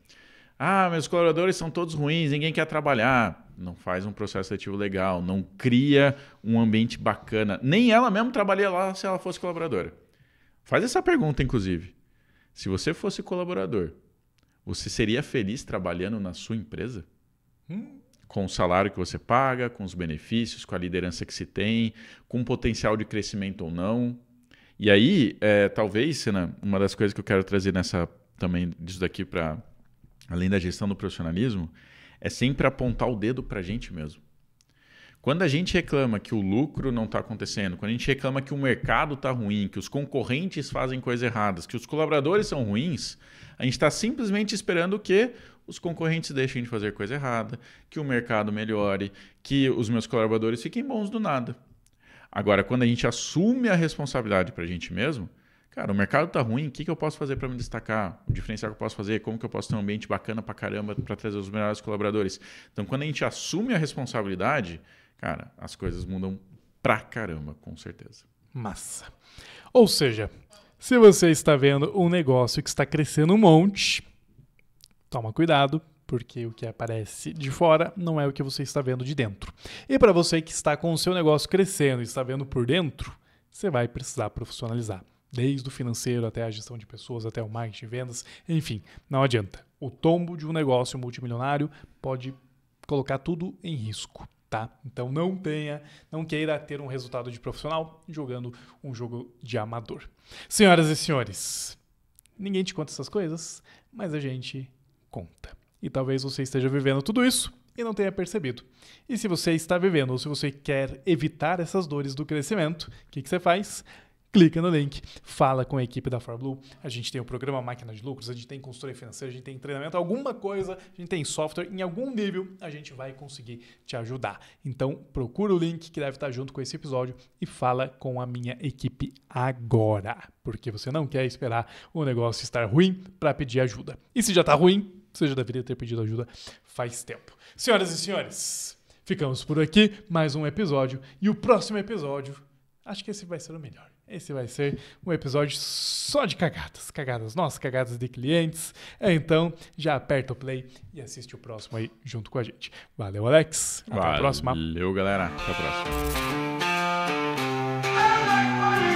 [SPEAKER 2] Ah, meus colaboradores são todos ruins, ninguém quer trabalhar. Não faz um processo seletivo legal, não cria um ambiente bacana. Nem ela mesmo trabalharia lá se ela fosse colaboradora. Faz essa pergunta, inclusive. Se você fosse colaborador, você seria feliz trabalhando na sua empresa? Hum. Com o salário que você paga, com os benefícios, com a liderança que se tem, com o potencial de crescimento ou não. E aí, é, talvez, Sena, uma das coisas que eu quero trazer nessa também disso daqui para além da gestão do profissionalismo, é sempre apontar o dedo para a gente mesmo. Quando a gente reclama que o lucro não está acontecendo, quando a gente reclama que o mercado está ruim, que os concorrentes fazem coisas erradas, que os colaboradores são ruins, a gente está simplesmente esperando que os concorrentes deixem de fazer coisa errada, que o mercado melhore, que os meus colaboradores fiquem bons do nada. Agora, quando a gente assume a responsabilidade para a gente mesmo, cara, o mercado está ruim, o que, que eu posso fazer para me destacar? O diferencial que eu posso fazer? Como que eu posso ter um ambiente bacana para caramba para trazer os melhores colaboradores? Então, quando a gente assume a responsabilidade, cara, as coisas mudam pra caramba, com certeza.
[SPEAKER 1] Massa. Ou seja, se você está vendo um negócio que está crescendo um monte, toma cuidado, porque o que aparece de fora não é o que você está vendo de dentro. E para você que está com o seu negócio crescendo e está vendo por dentro, você vai precisar profissionalizar. Desde o financeiro até a gestão de pessoas, até o marketing, vendas, enfim, não adianta. O tombo de um negócio multimilionário pode colocar tudo em risco tá? Então não tenha, não queira ter um resultado de profissional jogando um jogo de amador. Senhoras e senhores, ninguém te conta essas coisas, mas a gente conta. E talvez você esteja vivendo tudo isso e não tenha percebido. E se você está vivendo ou se você quer evitar essas dores do crescimento, o que, que você faz? clica no link, fala com a equipe da Farblue. A gente tem o programa Máquina de Lucros, a gente tem consultoria financeira, a gente tem treinamento, alguma coisa, a gente tem software, em algum nível a gente vai conseguir te ajudar. Então procura o link que deve estar junto com esse episódio e fala com a minha equipe agora, porque você não quer esperar o negócio estar ruim para pedir ajuda. E se já está ruim, você já deveria ter pedido ajuda faz tempo. Senhoras e senhores, ficamos por aqui, mais um episódio e o próximo episódio, acho que esse vai ser o melhor. Esse vai ser um episódio só de cagadas, cagadas nossas, cagadas de clientes. É, então, já aperta o play e assiste o próximo aí junto com a gente. Valeu,
[SPEAKER 2] Alex. Até Valeu, a próxima. Valeu, galera. Até a próxima.